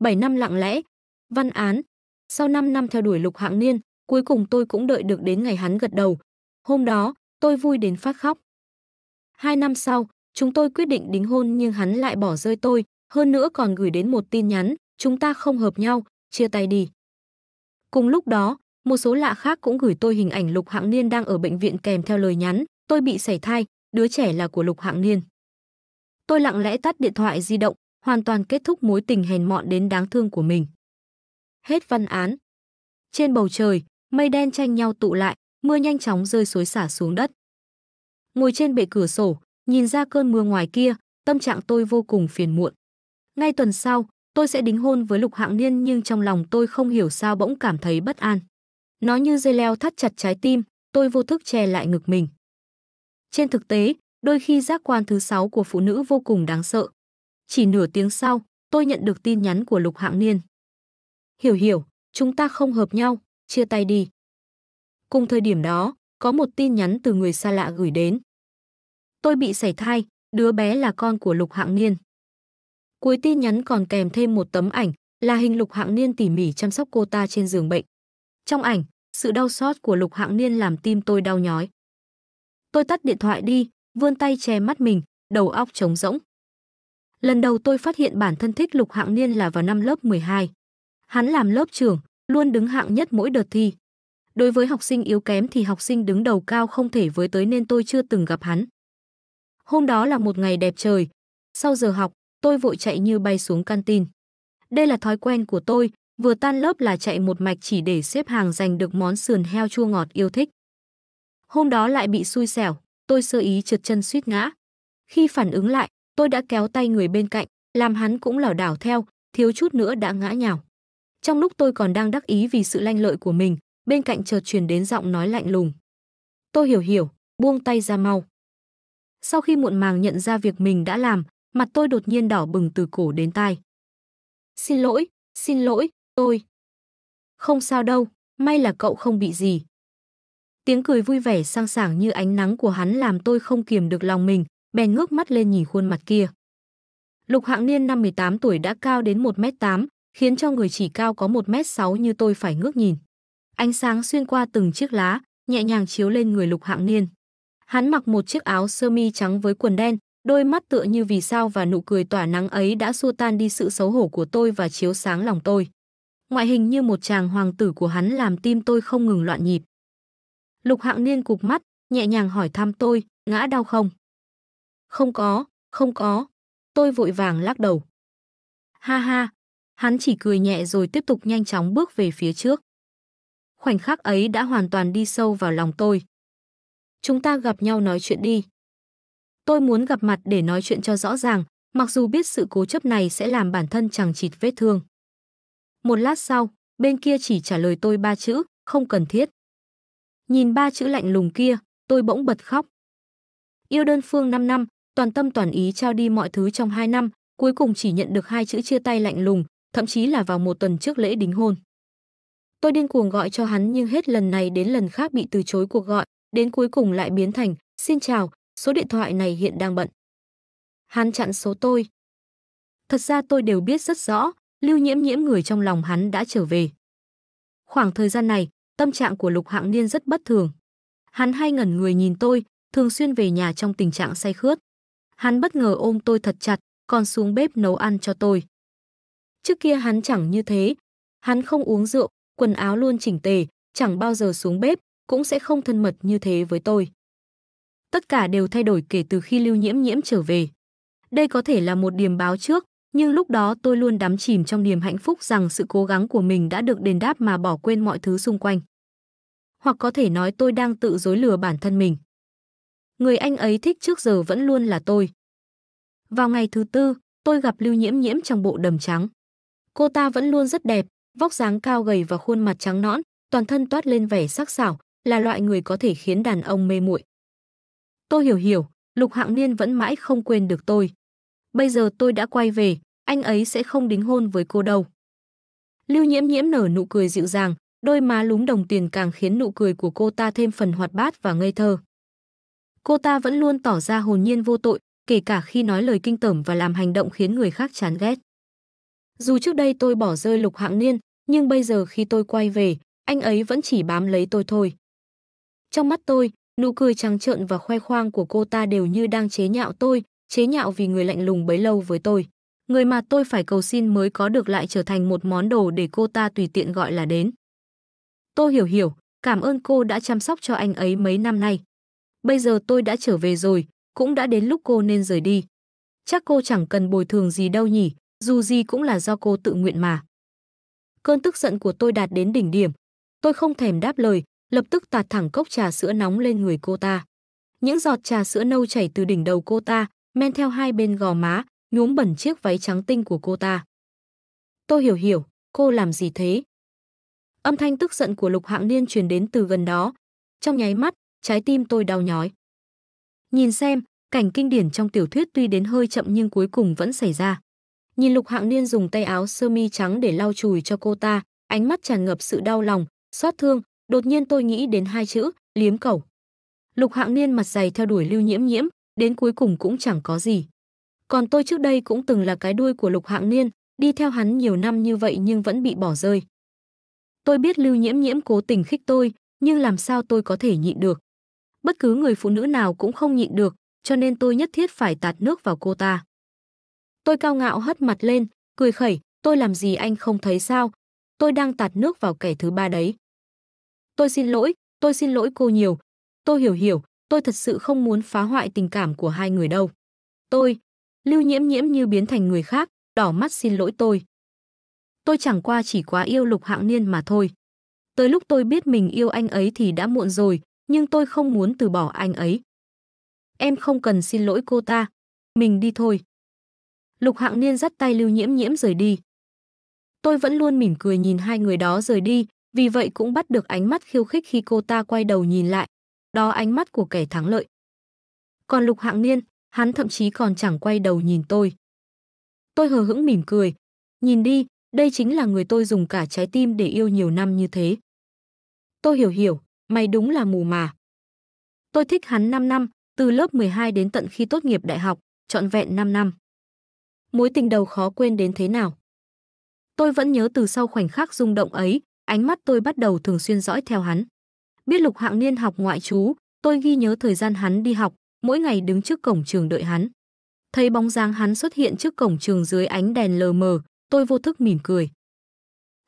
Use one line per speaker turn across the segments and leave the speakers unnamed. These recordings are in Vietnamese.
7 năm lặng lẽ, văn án. Sau 5 năm theo đuổi Lục Hạng Niên, cuối cùng tôi cũng đợi được đến ngày hắn gật đầu. Hôm đó, tôi vui đến phát khóc. Hai năm sau, chúng tôi quyết định đính hôn nhưng hắn lại bỏ rơi tôi, hơn nữa còn gửi đến một tin nhắn, chúng ta không hợp nhau, chia tay đi. Cùng lúc đó, một số lạ khác cũng gửi tôi hình ảnh Lục Hạng Niên đang ở bệnh viện kèm theo lời nhắn, tôi bị sảy thai, đứa trẻ là của Lục Hạng Niên. Tôi lặng lẽ tắt điện thoại di động, hoàn toàn kết thúc mối tình hèn mọn đến đáng thương của mình. Hết văn án. Trên bầu trời, mây đen tranh nhau tụ lại, mưa nhanh chóng rơi xối xả xuống đất. Ngồi trên bệ cửa sổ, nhìn ra cơn mưa ngoài kia, tâm trạng tôi vô cùng phiền muộn. Ngay tuần sau, tôi sẽ đính hôn với Lục Hạng Niên nhưng trong lòng tôi không hiểu sao bỗng cảm thấy bất an. Nó như dây leo thắt chặt trái tim, tôi vô thức che lại ngực mình. Trên thực tế, đôi khi giác quan thứ sáu của phụ nữ vô cùng đáng sợ, chỉ nửa tiếng sau, tôi nhận được tin nhắn của Lục Hạng Niên. Hiểu hiểu, chúng ta không hợp nhau, chia tay đi. Cùng thời điểm đó, có một tin nhắn từ người xa lạ gửi đến. Tôi bị sảy thai, đứa bé là con của Lục Hạng Niên. Cuối tin nhắn còn kèm thêm một tấm ảnh, là hình Lục Hạng Niên tỉ mỉ chăm sóc cô ta trên giường bệnh. Trong ảnh, sự đau xót của Lục Hạng Niên làm tim tôi đau nhói. Tôi tắt điện thoại đi, vươn tay che mắt mình, đầu óc trống rỗng. Lần đầu tôi phát hiện bản thân thích Lục Hạng Niên là vào năm lớp 12. Hắn làm lớp trưởng, luôn đứng hạng nhất mỗi đợt thi. Đối với học sinh yếu kém thì học sinh đứng đầu cao không thể với tới nên tôi chưa từng gặp hắn. Hôm đó là một ngày đẹp trời. Sau giờ học, tôi vội chạy như bay xuống canteen. Đây là thói quen của tôi, vừa tan lớp là chạy một mạch chỉ để xếp hàng giành được món sườn heo chua ngọt yêu thích. Hôm đó lại bị xui xẻo, tôi sơ ý trượt chân suýt ngã. Khi phản ứng lại, Tôi đã kéo tay người bên cạnh, làm hắn cũng lảo đảo theo, thiếu chút nữa đã ngã nhào. Trong lúc tôi còn đang đắc ý vì sự lanh lợi của mình, bên cạnh chợt truyền đến giọng nói lạnh lùng. Tôi hiểu hiểu, buông tay ra mau. Sau khi muộn màng nhận ra việc mình đã làm, mặt tôi đột nhiên đỏ bừng từ cổ đến tai. Xin lỗi, xin lỗi, tôi. Không sao đâu, may là cậu không bị gì. Tiếng cười vui vẻ sang sảng như ánh nắng của hắn làm tôi không kiềm được lòng mình, bèn ngước mắt lên nhìn khuôn mặt kia. Lục Hạng Niên năm 18 tuổi đã cao đến 1m8, khiến cho người chỉ cao có 1m6 như tôi phải ngước nhìn. Ánh sáng xuyên qua từng chiếc lá, nhẹ nhàng chiếu lên người Lục Hạng Niên. Hắn mặc một chiếc áo sơ mi trắng với quần đen, đôi mắt tựa như vì sao và nụ cười tỏa nắng ấy đã xua tan đi sự xấu hổ của tôi và chiếu sáng lòng tôi. Ngoại hình như một chàng hoàng tử của hắn làm tim tôi không ngừng loạn nhịp. Lục Hạng Niên cục mắt, nhẹ nhàng hỏi thăm tôi, ngã đau không? Không có, không có. Tôi vội vàng lắc đầu. Ha ha, hắn chỉ cười nhẹ rồi tiếp tục nhanh chóng bước về phía trước. Khoảnh khắc ấy đã hoàn toàn đi sâu vào lòng tôi. Chúng ta gặp nhau nói chuyện đi. Tôi muốn gặp mặt để nói chuyện cho rõ ràng, mặc dù biết sự cố chấp này sẽ làm bản thân chẳng chịt vết thương. Một lát sau, bên kia chỉ trả lời tôi ba chữ, không cần thiết. Nhìn ba chữ lạnh lùng kia, tôi bỗng bật khóc. Yêu đơn phương 5 năm, toàn tâm toàn ý trao đi mọi thứ trong hai năm, cuối cùng chỉ nhận được hai chữ chia tay lạnh lùng, thậm chí là vào một tuần trước lễ đính hôn. Tôi điên cuồng gọi cho hắn nhưng hết lần này đến lần khác bị từ chối cuộc gọi, đến cuối cùng lại biến thành, xin chào, số điện thoại này hiện đang bận. Hắn chặn số tôi. Thật ra tôi đều biết rất rõ, lưu nhiễm nhiễm người trong lòng hắn đã trở về. Khoảng thời gian này, tâm trạng của lục hạng niên rất bất thường. Hắn hay ngẩn người nhìn tôi, thường xuyên về nhà trong tình trạng say khướt. Hắn bất ngờ ôm tôi thật chặt, còn xuống bếp nấu ăn cho tôi. Trước kia hắn chẳng như thế. Hắn không uống rượu, quần áo luôn chỉnh tề, chẳng bao giờ xuống bếp, cũng sẽ không thân mật như thế với tôi. Tất cả đều thay đổi kể từ khi Lưu Nhiễm Nhiễm trở về. Đây có thể là một điểm báo trước, nhưng lúc đó tôi luôn đắm chìm trong niềm hạnh phúc rằng sự cố gắng của mình đã được đền đáp mà bỏ quên mọi thứ xung quanh. Hoặc có thể nói tôi đang tự dối lừa bản thân mình người anh ấy thích trước giờ vẫn luôn là tôi. Vào ngày thứ tư, tôi gặp Lưu Nhiễm Nhiễm trong bộ đầm trắng. Cô ta vẫn luôn rất đẹp, vóc dáng cao gầy và khuôn mặt trắng nõn, toàn thân toát lên vẻ sắc sảo, là loại người có thể khiến đàn ông mê muội. Tôi hiểu hiểu, Lục Hạng Niên vẫn mãi không quên được tôi. Bây giờ tôi đã quay về, anh ấy sẽ không đính hôn với cô đâu. Lưu Nhiễm Nhiễm nở nụ cười dịu dàng, đôi má lúm đồng tiền càng khiến nụ cười của cô ta thêm phần hoạt bát và ngây thơ cô ta vẫn luôn tỏ ra hồn nhiên vô tội, kể cả khi nói lời kinh tởm và làm hành động khiến người khác chán ghét. Dù trước đây tôi bỏ rơi lục hạng niên, nhưng bây giờ khi tôi quay về, anh ấy vẫn chỉ bám lấy tôi thôi. Trong mắt tôi, nụ cười trắng trợn và khoe khoang của cô ta đều như đang chế nhạo tôi, chế nhạo vì người lạnh lùng bấy lâu với tôi. Người mà tôi phải cầu xin mới có được lại trở thành một món đồ để cô ta tùy tiện gọi là đến. Tôi hiểu hiểu, cảm ơn cô đã chăm sóc cho anh ấy mấy năm nay. Bây giờ tôi đã trở về rồi, cũng đã đến lúc cô nên rời đi. Chắc cô chẳng cần bồi thường gì đâu nhỉ, dù gì cũng là do cô tự nguyện mà. Cơn tức giận của tôi đạt đến đỉnh điểm. Tôi không thèm đáp lời, lập tức tạt thẳng cốc trà sữa nóng lên người cô ta. Những giọt trà sữa nâu chảy từ đỉnh đầu cô ta, men theo hai bên gò má, nhuốm bẩn chiếc váy trắng tinh của cô ta. Tôi hiểu hiểu, cô làm gì thế? Âm thanh tức giận của Lục Hạng Niên truyền đến từ gần đó. Trong nháy mắt, trái tim tôi đau nhói. Nhìn xem, cảnh kinh điển trong tiểu thuyết tuy đến hơi chậm nhưng cuối cùng vẫn xảy ra. Nhìn Lục Hạng Niên dùng tay áo sơ mi trắng để lau chùi cho cô ta, ánh mắt tràn ngập sự đau lòng, xót thương, đột nhiên tôi nghĩ đến hai chữ, liếm cẩu. Lục Hạng Niên mặt dày theo đuổi Lưu Nhiễm Nhiễm, đến cuối cùng cũng chẳng có gì. Còn tôi trước đây cũng từng là cái đuôi của Lục Hạng Niên, đi theo hắn nhiều năm như vậy nhưng vẫn bị bỏ rơi. Tôi biết Lưu Nhiễm Nhiễm cố tình khích tôi, nhưng làm sao tôi có thể nhịn được bất cứ người phụ nữ nào cũng không nhịn được, cho nên tôi nhất thiết phải tạt nước vào cô ta. Tôi cao ngạo hất mặt lên, cười khẩy, tôi làm gì anh không thấy sao? Tôi đang tạt nước vào kẻ thứ ba đấy. Tôi xin lỗi, tôi xin lỗi cô nhiều. Tôi hiểu hiểu, tôi thật sự không muốn phá hoại tình cảm của hai người đâu. Tôi, lưu nhiễm nhiễm như biến thành người khác, đỏ mắt xin lỗi tôi. Tôi chẳng qua chỉ quá yêu lục hạng niên mà thôi. Tới lúc tôi biết mình yêu anh ấy thì đã muộn rồi, nhưng tôi không muốn từ bỏ anh ấy. Em không cần xin lỗi cô ta, mình đi thôi. Lục Hạng Niên dắt tay Lưu Nhiễm Nhiễm rời đi. Tôi vẫn luôn mỉm cười nhìn hai người đó rời đi, vì vậy cũng bắt được ánh mắt khiêu khích khi cô ta quay đầu nhìn lại. Đó ánh mắt của kẻ thắng lợi. Còn Lục Hạng Niên, hắn thậm chí còn chẳng quay đầu nhìn tôi. Tôi hờ hững mỉm cười. Nhìn đi, đây chính là người tôi dùng cả trái tim để yêu nhiều năm như thế. Tôi hiểu hiểu, mày đúng là mù mà. Tôi thích hắn 5 năm, từ lớp 12 đến tận khi tốt nghiệp đại học, trọn vẹn 5 năm. Mối tình đầu khó quên đến thế nào? Tôi vẫn nhớ từ sau khoảnh khắc rung động ấy, ánh mắt tôi bắt đầu thường xuyên dõi theo hắn. Biết Lục Hạng Niên học ngoại trú, tôi ghi nhớ thời gian hắn đi học, mỗi ngày đứng trước cổng trường đợi hắn. Thấy bóng dáng hắn xuất hiện trước cổng trường dưới ánh đèn lờ mờ, tôi vô thức mỉm cười.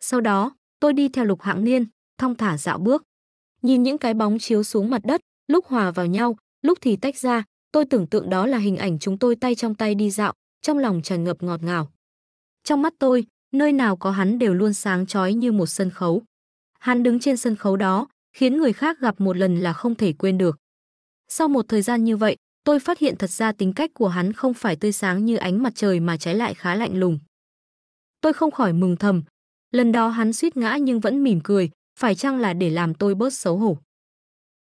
Sau đó, tôi đi theo Lục Hạng Niên, thong thả dạo bước. Nhìn những cái bóng chiếu xuống mặt đất, lúc hòa vào nhau, lúc thì tách ra, tôi tưởng tượng đó là hình ảnh chúng tôi tay trong tay đi dạo, trong lòng tràn ngập ngọt ngào. Trong mắt tôi, nơi nào có hắn đều luôn sáng chói như một sân khấu. Hắn đứng trên sân khấu đó, khiến người khác gặp một lần là không thể quên được. Sau một thời gian như vậy, tôi phát hiện thật ra tính cách của hắn không phải tươi sáng như ánh mặt trời mà trái lại khá lạnh lùng. Tôi không khỏi mừng thầm. Lần đó hắn suýt ngã nhưng vẫn mỉm cười, phải chăng là để làm tôi bớt xấu hổ?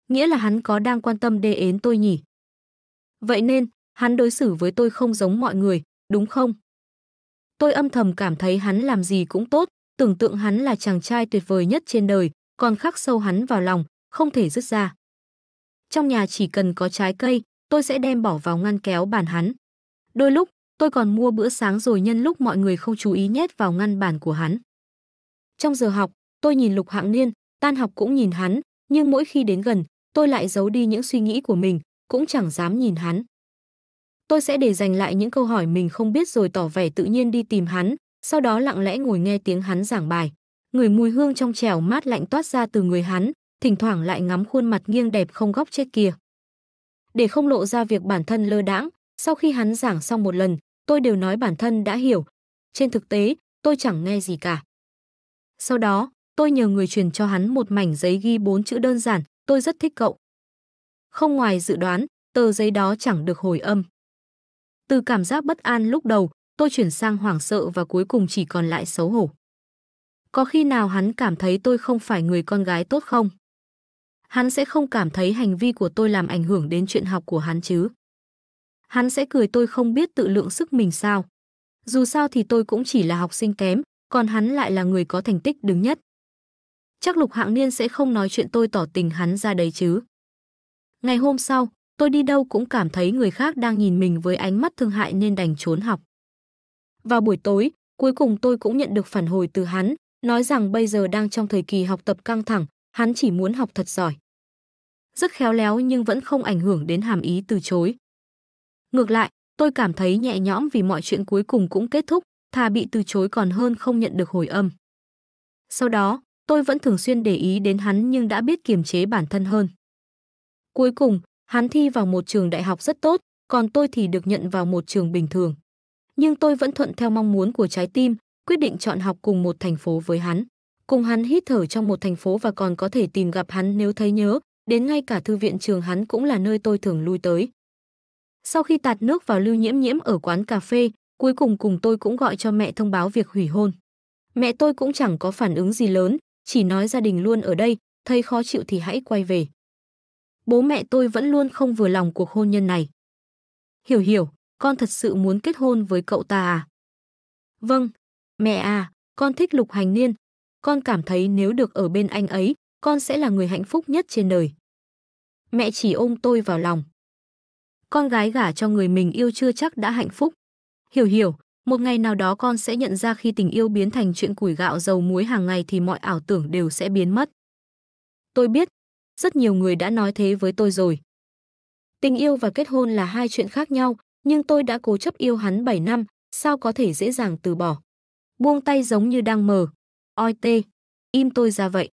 Nghĩa là hắn có đang quan tâm đê ến tôi nhỉ? Vậy nên, hắn đối xử với tôi không giống mọi người, đúng không? Tôi âm thầm cảm thấy hắn làm gì cũng tốt, tưởng tượng hắn là chàng trai tuyệt vời nhất trên đời, còn khắc sâu hắn vào lòng, không thể dứt ra. Trong nhà chỉ cần có trái cây, tôi sẽ đem bỏ vào ngăn kéo bàn hắn. Đôi lúc, tôi còn mua bữa sáng rồi nhân lúc mọi người không chú ý nhét vào ngăn bàn của hắn. Trong giờ học, Tôi nhìn Lục Hạng Niên, tan học cũng nhìn hắn, nhưng mỗi khi đến gần, tôi lại giấu đi những suy nghĩ của mình, cũng chẳng dám nhìn hắn. Tôi sẽ để dành lại những câu hỏi mình không biết rồi tỏ vẻ tự nhiên đi tìm hắn, sau đó lặng lẽ ngồi nghe tiếng hắn giảng bài. Người mùi hương trong trẻo mát lạnh toát ra từ người hắn, thỉnh thoảng lại ngắm khuôn mặt nghiêng đẹp không góc chết kia. Để không lộ ra việc bản thân lơ đãng, sau khi hắn giảng xong một lần, tôi đều nói bản thân đã hiểu. Trên thực tế, tôi chẳng nghe gì cả. Sau đó, Tôi nhờ người truyền cho hắn một mảnh giấy ghi bốn chữ đơn giản, tôi rất thích cậu. Không ngoài dự đoán, tờ giấy đó chẳng được hồi âm. Từ cảm giác bất an lúc đầu, tôi chuyển sang hoảng sợ và cuối cùng chỉ còn lại xấu hổ. Có khi nào hắn cảm thấy tôi không phải người con gái tốt không? Hắn sẽ không cảm thấy hành vi của tôi làm ảnh hưởng đến chuyện học của hắn chứ. Hắn sẽ cười tôi không biết tự lượng sức mình sao. Dù sao thì tôi cũng chỉ là học sinh kém, còn hắn lại là người có thành tích đứng nhất chắc Lục Hạng Niên sẽ không nói chuyện tôi tỏ tình hắn ra đấy chứ. Ngày hôm sau, tôi đi đâu cũng cảm thấy người khác đang nhìn mình với ánh mắt thương hại nên đành trốn học. Vào buổi tối, cuối cùng tôi cũng nhận được phản hồi từ hắn, nói rằng bây giờ đang trong thời kỳ học tập căng thẳng, hắn chỉ muốn học thật giỏi. Rất khéo léo nhưng vẫn không ảnh hưởng đến hàm ý từ chối. Ngược lại, tôi cảm thấy nhẹ nhõm vì mọi chuyện cuối cùng cũng kết thúc, thà bị từ chối còn hơn không nhận được hồi âm. Sau đó, Tôi vẫn thường xuyên để ý đến hắn nhưng đã biết kiềm chế bản thân hơn. Cuối cùng, hắn thi vào một trường đại học rất tốt, còn tôi thì được nhận vào một trường bình thường. Nhưng tôi vẫn thuận theo mong muốn của trái tim, quyết định chọn học cùng một thành phố với hắn. Cùng hắn hít thở trong một thành phố và còn có thể tìm gặp hắn nếu thấy nhớ, đến ngay cả thư viện trường hắn cũng là nơi tôi thường lui tới. Sau khi tạt nước vào lưu nhiễm nhiễm ở quán cà phê, cuối cùng cùng tôi cũng gọi cho mẹ thông báo việc hủy hôn. Mẹ tôi cũng chẳng có phản ứng gì lớn, chỉ nói gia đình luôn ở đây, thấy khó chịu thì hãy quay về. Bố mẹ tôi vẫn luôn không vừa lòng cuộc hôn nhân này. Hiểu hiểu, con thật sự muốn kết hôn với cậu ta à? Vâng, mẹ à, con thích lục hành niên. Con cảm thấy nếu được ở bên anh ấy, con sẽ là người hạnh phúc nhất trên đời. Mẹ chỉ ôm tôi vào lòng. Con gái gả cho người mình yêu chưa chắc đã hạnh phúc. Hiểu hiểu, một ngày nào đó con sẽ nhận ra khi tình yêu biến thành chuyện củi gạo dầu muối hàng ngày thì mọi ảo tưởng đều sẽ biến mất. Tôi biết, rất nhiều người đã nói thế với tôi rồi. Tình yêu và kết hôn là hai chuyện khác nhau, nhưng tôi đã cố chấp yêu hắn 7 năm, sao có thể dễ dàng từ bỏ. Buông tay giống như đang mờ. Oi tê, im tôi ra vậy.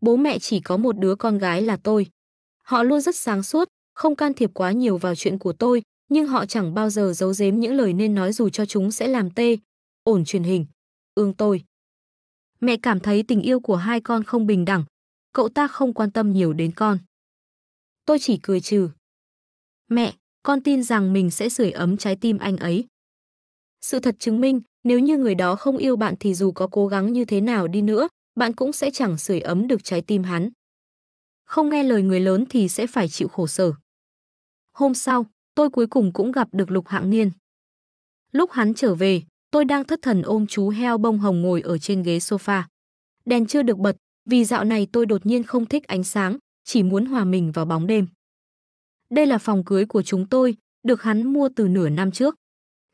Bố mẹ chỉ có một đứa con gái là tôi. Họ luôn rất sáng suốt, không can thiệp quá nhiều vào chuyện của tôi, nhưng họ chẳng bao giờ giấu giếm những lời nên nói dù cho chúng sẽ làm tê, ổn truyền hình, ương tôi. Mẹ cảm thấy tình yêu của hai con không bình đẳng, cậu ta không quan tâm nhiều đến con. Tôi chỉ cười trừ. Mẹ, con tin rằng mình sẽ sưởi ấm trái tim anh ấy. Sự thật chứng minh, nếu như người đó không yêu bạn thì dù có cố gắng như thế nào đi nữa, bạn cũng sẽ chẳng sưởi ấm được trái tim hắn. Không nghe lời người lớn thì sẽ phải chịu khổ sở. Hôm sau, tôi cuối cùng cũng gặp được Lục Hạng Niên. Lúc hắn trở về, tôi đang thất thần ôm chú heo bông hồng ngồi ở trên ghế sofa. Đèn chưa được bật, vì dạo này tôi đột nhiên không thích ánh sáng, chỉ muốn hòa mình vào bóng đêm. Đây là phòng cưới của chúng tôi, được hắn mua từ nửa năm trước.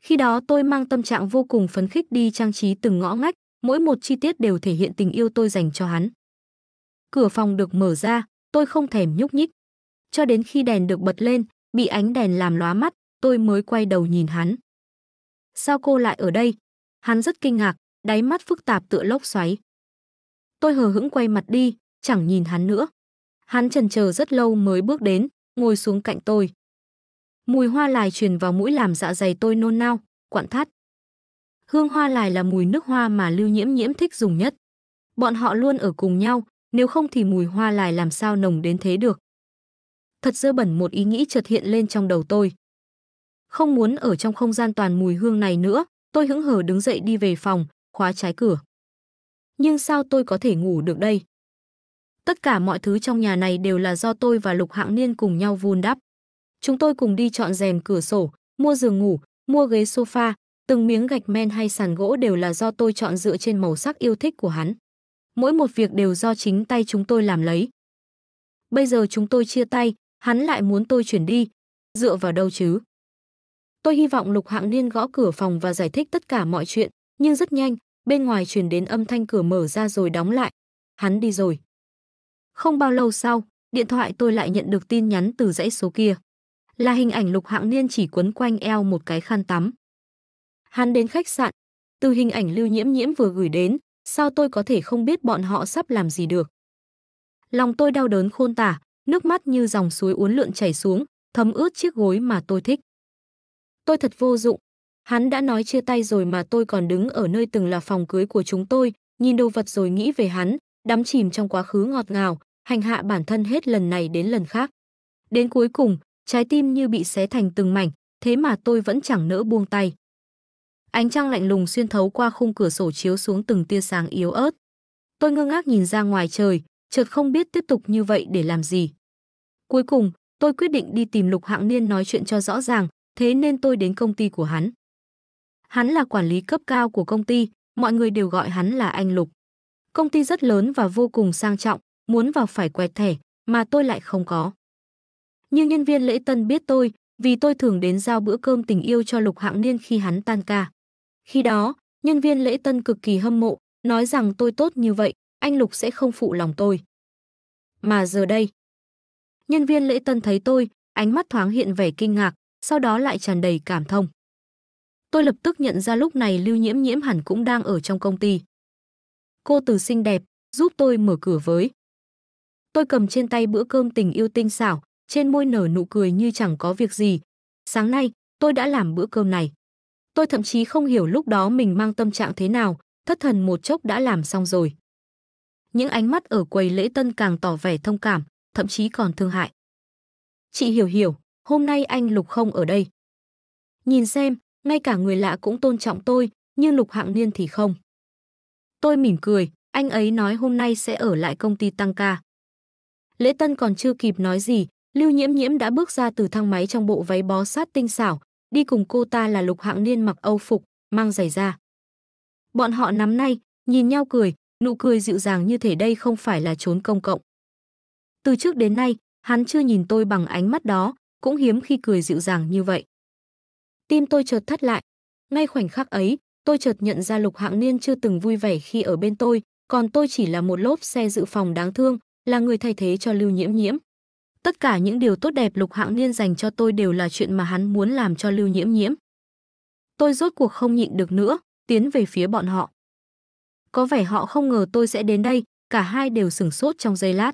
Khi đó tôi mang tâm trạng vô cùng phấn khích đi trang trí từng ngõ ngách, mỗi một chi tiết đều thể hiện tình yêu tôi dành cho hắn. Cửa phòng được mở ra, tôi không thèm nhúc nhích. Cho đến khi đèn được bật lên, bị ánh đèn làm lóa mắt, tôi mới quay đầu nhìn hắn. Sao cô lại ở đây? Hắn rất kinh ngạc, đáy mắt phức tạp tựa lốc xoáy. Tôi hờ hững quay mặt đi, chẳng nhìn hắn nữa. Hắn chần chờ rất lâu mới bước đến, ngồi xuống cạnh tôi. Mùi hoa lài truyền vào mũi làm dạ dày tôi nôn nao, quặn thắt. Hương hoa lài là mùi nước hoa mà Lưu Nhiễm Nhiễm thích dùng nhất. Bọn họ luôn ở cùng nhau, nếu không thì mùi hoa lài làm sao nồng đến thế được thật dơ bẩn một ý nghĩ chợt hiện lên trong đầu tôi. Không muốn ở trong không gian toàn mùi hương này nữa, tôi hứng hờ đứng dậy đi về phòng, khóa trái cửa. Nhưng sao tôi có thể ngủ được đây? Tất cả mọi thứ trong nhà này đều là do tôi và Lục Hạng Niên cùng nhau vun đắp. Chúng tôi cùng đi chọn rèm cửa sổ, mua giường ngủ, mua ghế sofa, từng miếng gạch men hay sàn gỗ đều là do tôi chọn dựa trên màu sắc yêu thích của hắn. Mỗi một việc đều do chính tay chúng tôi làm lấy. Bây giờ chúng tôi chia tay, hắn lại muốn tôi chuyển đi. Dựa vào đâu chứ? Tôi hy vọng Lục Hạng Niên gõ cửa phòng và giải thích tất cả mọi chuyện, nhưng rất nhanh, bên ngoài truyền đến âm thanh cửa mở ra rồi đóng lại. Hắn đi rồi. Không bao lâu sau, điện thoại tôi lại nhận được tin nhắn từ dãy số kia. Là hình ảnh Lục Hạng Niên chỉ quấn quanh eo một cái khăn tắm. Hắn đến khách sạn, từ hình ảnh Lưu Nhiễm Nhiễm vừa gửi đến, sao tôi có thể không biết bọn họ sắp làm gì được. Lòng tôi đau đớn khôn tả, nước mắt như dòng suối uốn lượn chảy xuống, thấm ướt chiếc gối mà tôi thích. Tôi thật vô dụng, hắn đã nói chia tay rồi mà tôi còn đứng ở nơi từng là phòng cưới của chúng tôi, nhìn đồ vật rồi nghĩ về hắn, đắm chìm trong quá khứ ngọt ngào, hành hạ bản thân hết lần này đến lần khác. Đến cuối cùng, trái tim như bị xé thành từng mảnh, thế mà tôi vẫn chẳng nỡ buông tay. Ánh trăng lạnh lùng xuyên thấu qua khung cửa sổ chiếu xuống từng tia sáng yếu ớt. Tôi ngơ ngác nhìn ra ngoài trời, chợt không biết tiếp tục như vậy để làm gì. Cuối cùng, tôi quyết định đi tìm Lục Hạng Niên nói chuyện cho rõ ràng, thế nên tôi đến công ty của hắn. Hắn là quản lý cấp cao của công ty, mọi người đều gọi hắn là anh Lục. Công ty rất lớn và vô cùng sang trọng, muốn vào phải quẹt thẻ, mà tôi lại không có. Nhưng nhân viên lễ tân biết tôi, vì tôi thường đến giao bữa cơm tình yêu cho Lục Hạng Niên khi hắn tan ca. Khi đó, nhân viên lễ tân cực kỳ hâm mộ, nói rằng tôi tốt như vậy, anh Lục sẽ không phụ lòng tôi. Mà giờ đây, nhân viên lễ tân thấy tôi, ánh mắt thoáng hiện vẻ kinh ngạc, sau đó lại tràn đầy cảm thông. Tôi lập tức nhận ra lúc này Lưu Nhiễm Nhiễm hẳn cũng đang ở trong công ty. Cô từ xinh đẹp, giúp tôi mở cửa với. Tôi cầm trên tay bữa cơm tình yêu tinh xảo, trên môi nở nụ cười như chẳng có việc gì. Sáng nay, tôi đã làm bữa cơm này. Tôi thậm chí không hiểu lúc đó mình mang tâm trạng thế nào, thất thần một chốc đã làm xong rồi những ánh mắt ở quầy lễ tân càng tỏ vẻ thông cảm, thậm chí còn thương hại. Chị hiểu hiểu, hôm nay anh Lục không ở đây. Nhìn xem, ngay cả người lạ cũng tôn trọng tôi, nhưng Lục Hạng Niên thì không. Tôi mỉm cười, anh ấy nói hôm nay sẽ ở lại công ty tăng ca. Lễ Tân còn chưa kịp nói gì, Lưu Nhiễm Nhiễm đã bước ra từ thang máy trong bộ váy bó sát tinh xảo, đi cùng cô ta là Lục Hạng Niên mặc Âu phục, mang giày da. Bọn họ nắm nay, nhìn nhau cười, nụ cười dịu dàng như thể đây không phải là trốn công cộng. Từ trước đến nay, hắn chưa nhìn tôi bằng ánh mắt đó, cũng hiếm khi cười dịu dàng như vậy. Tim tôi chợt thắt lại. Ngay khoảnh khắc ấy, tôi chợt nhận ra Lục Hạng Niên chưa từng vui vẻ khi ở bên tôi, còn tôi chỉ là một lốp xe dự phòng đáng thương, là người thay thế cho Lưu Nhiễm Nhiễm. Tất cả những điều tốt đẹp Lục Hạng Niên dành cho tôi đều là chuyện mà hắn muốn làm cho Lưu Nhiễm Nhiễm. Tôi rốt cuộc không nhịn được nữa, tiến về phía bọn họ có vẻ họ không ngờ tôi sẽ đến đây, cả hai đều sửng sốt trong giây lát.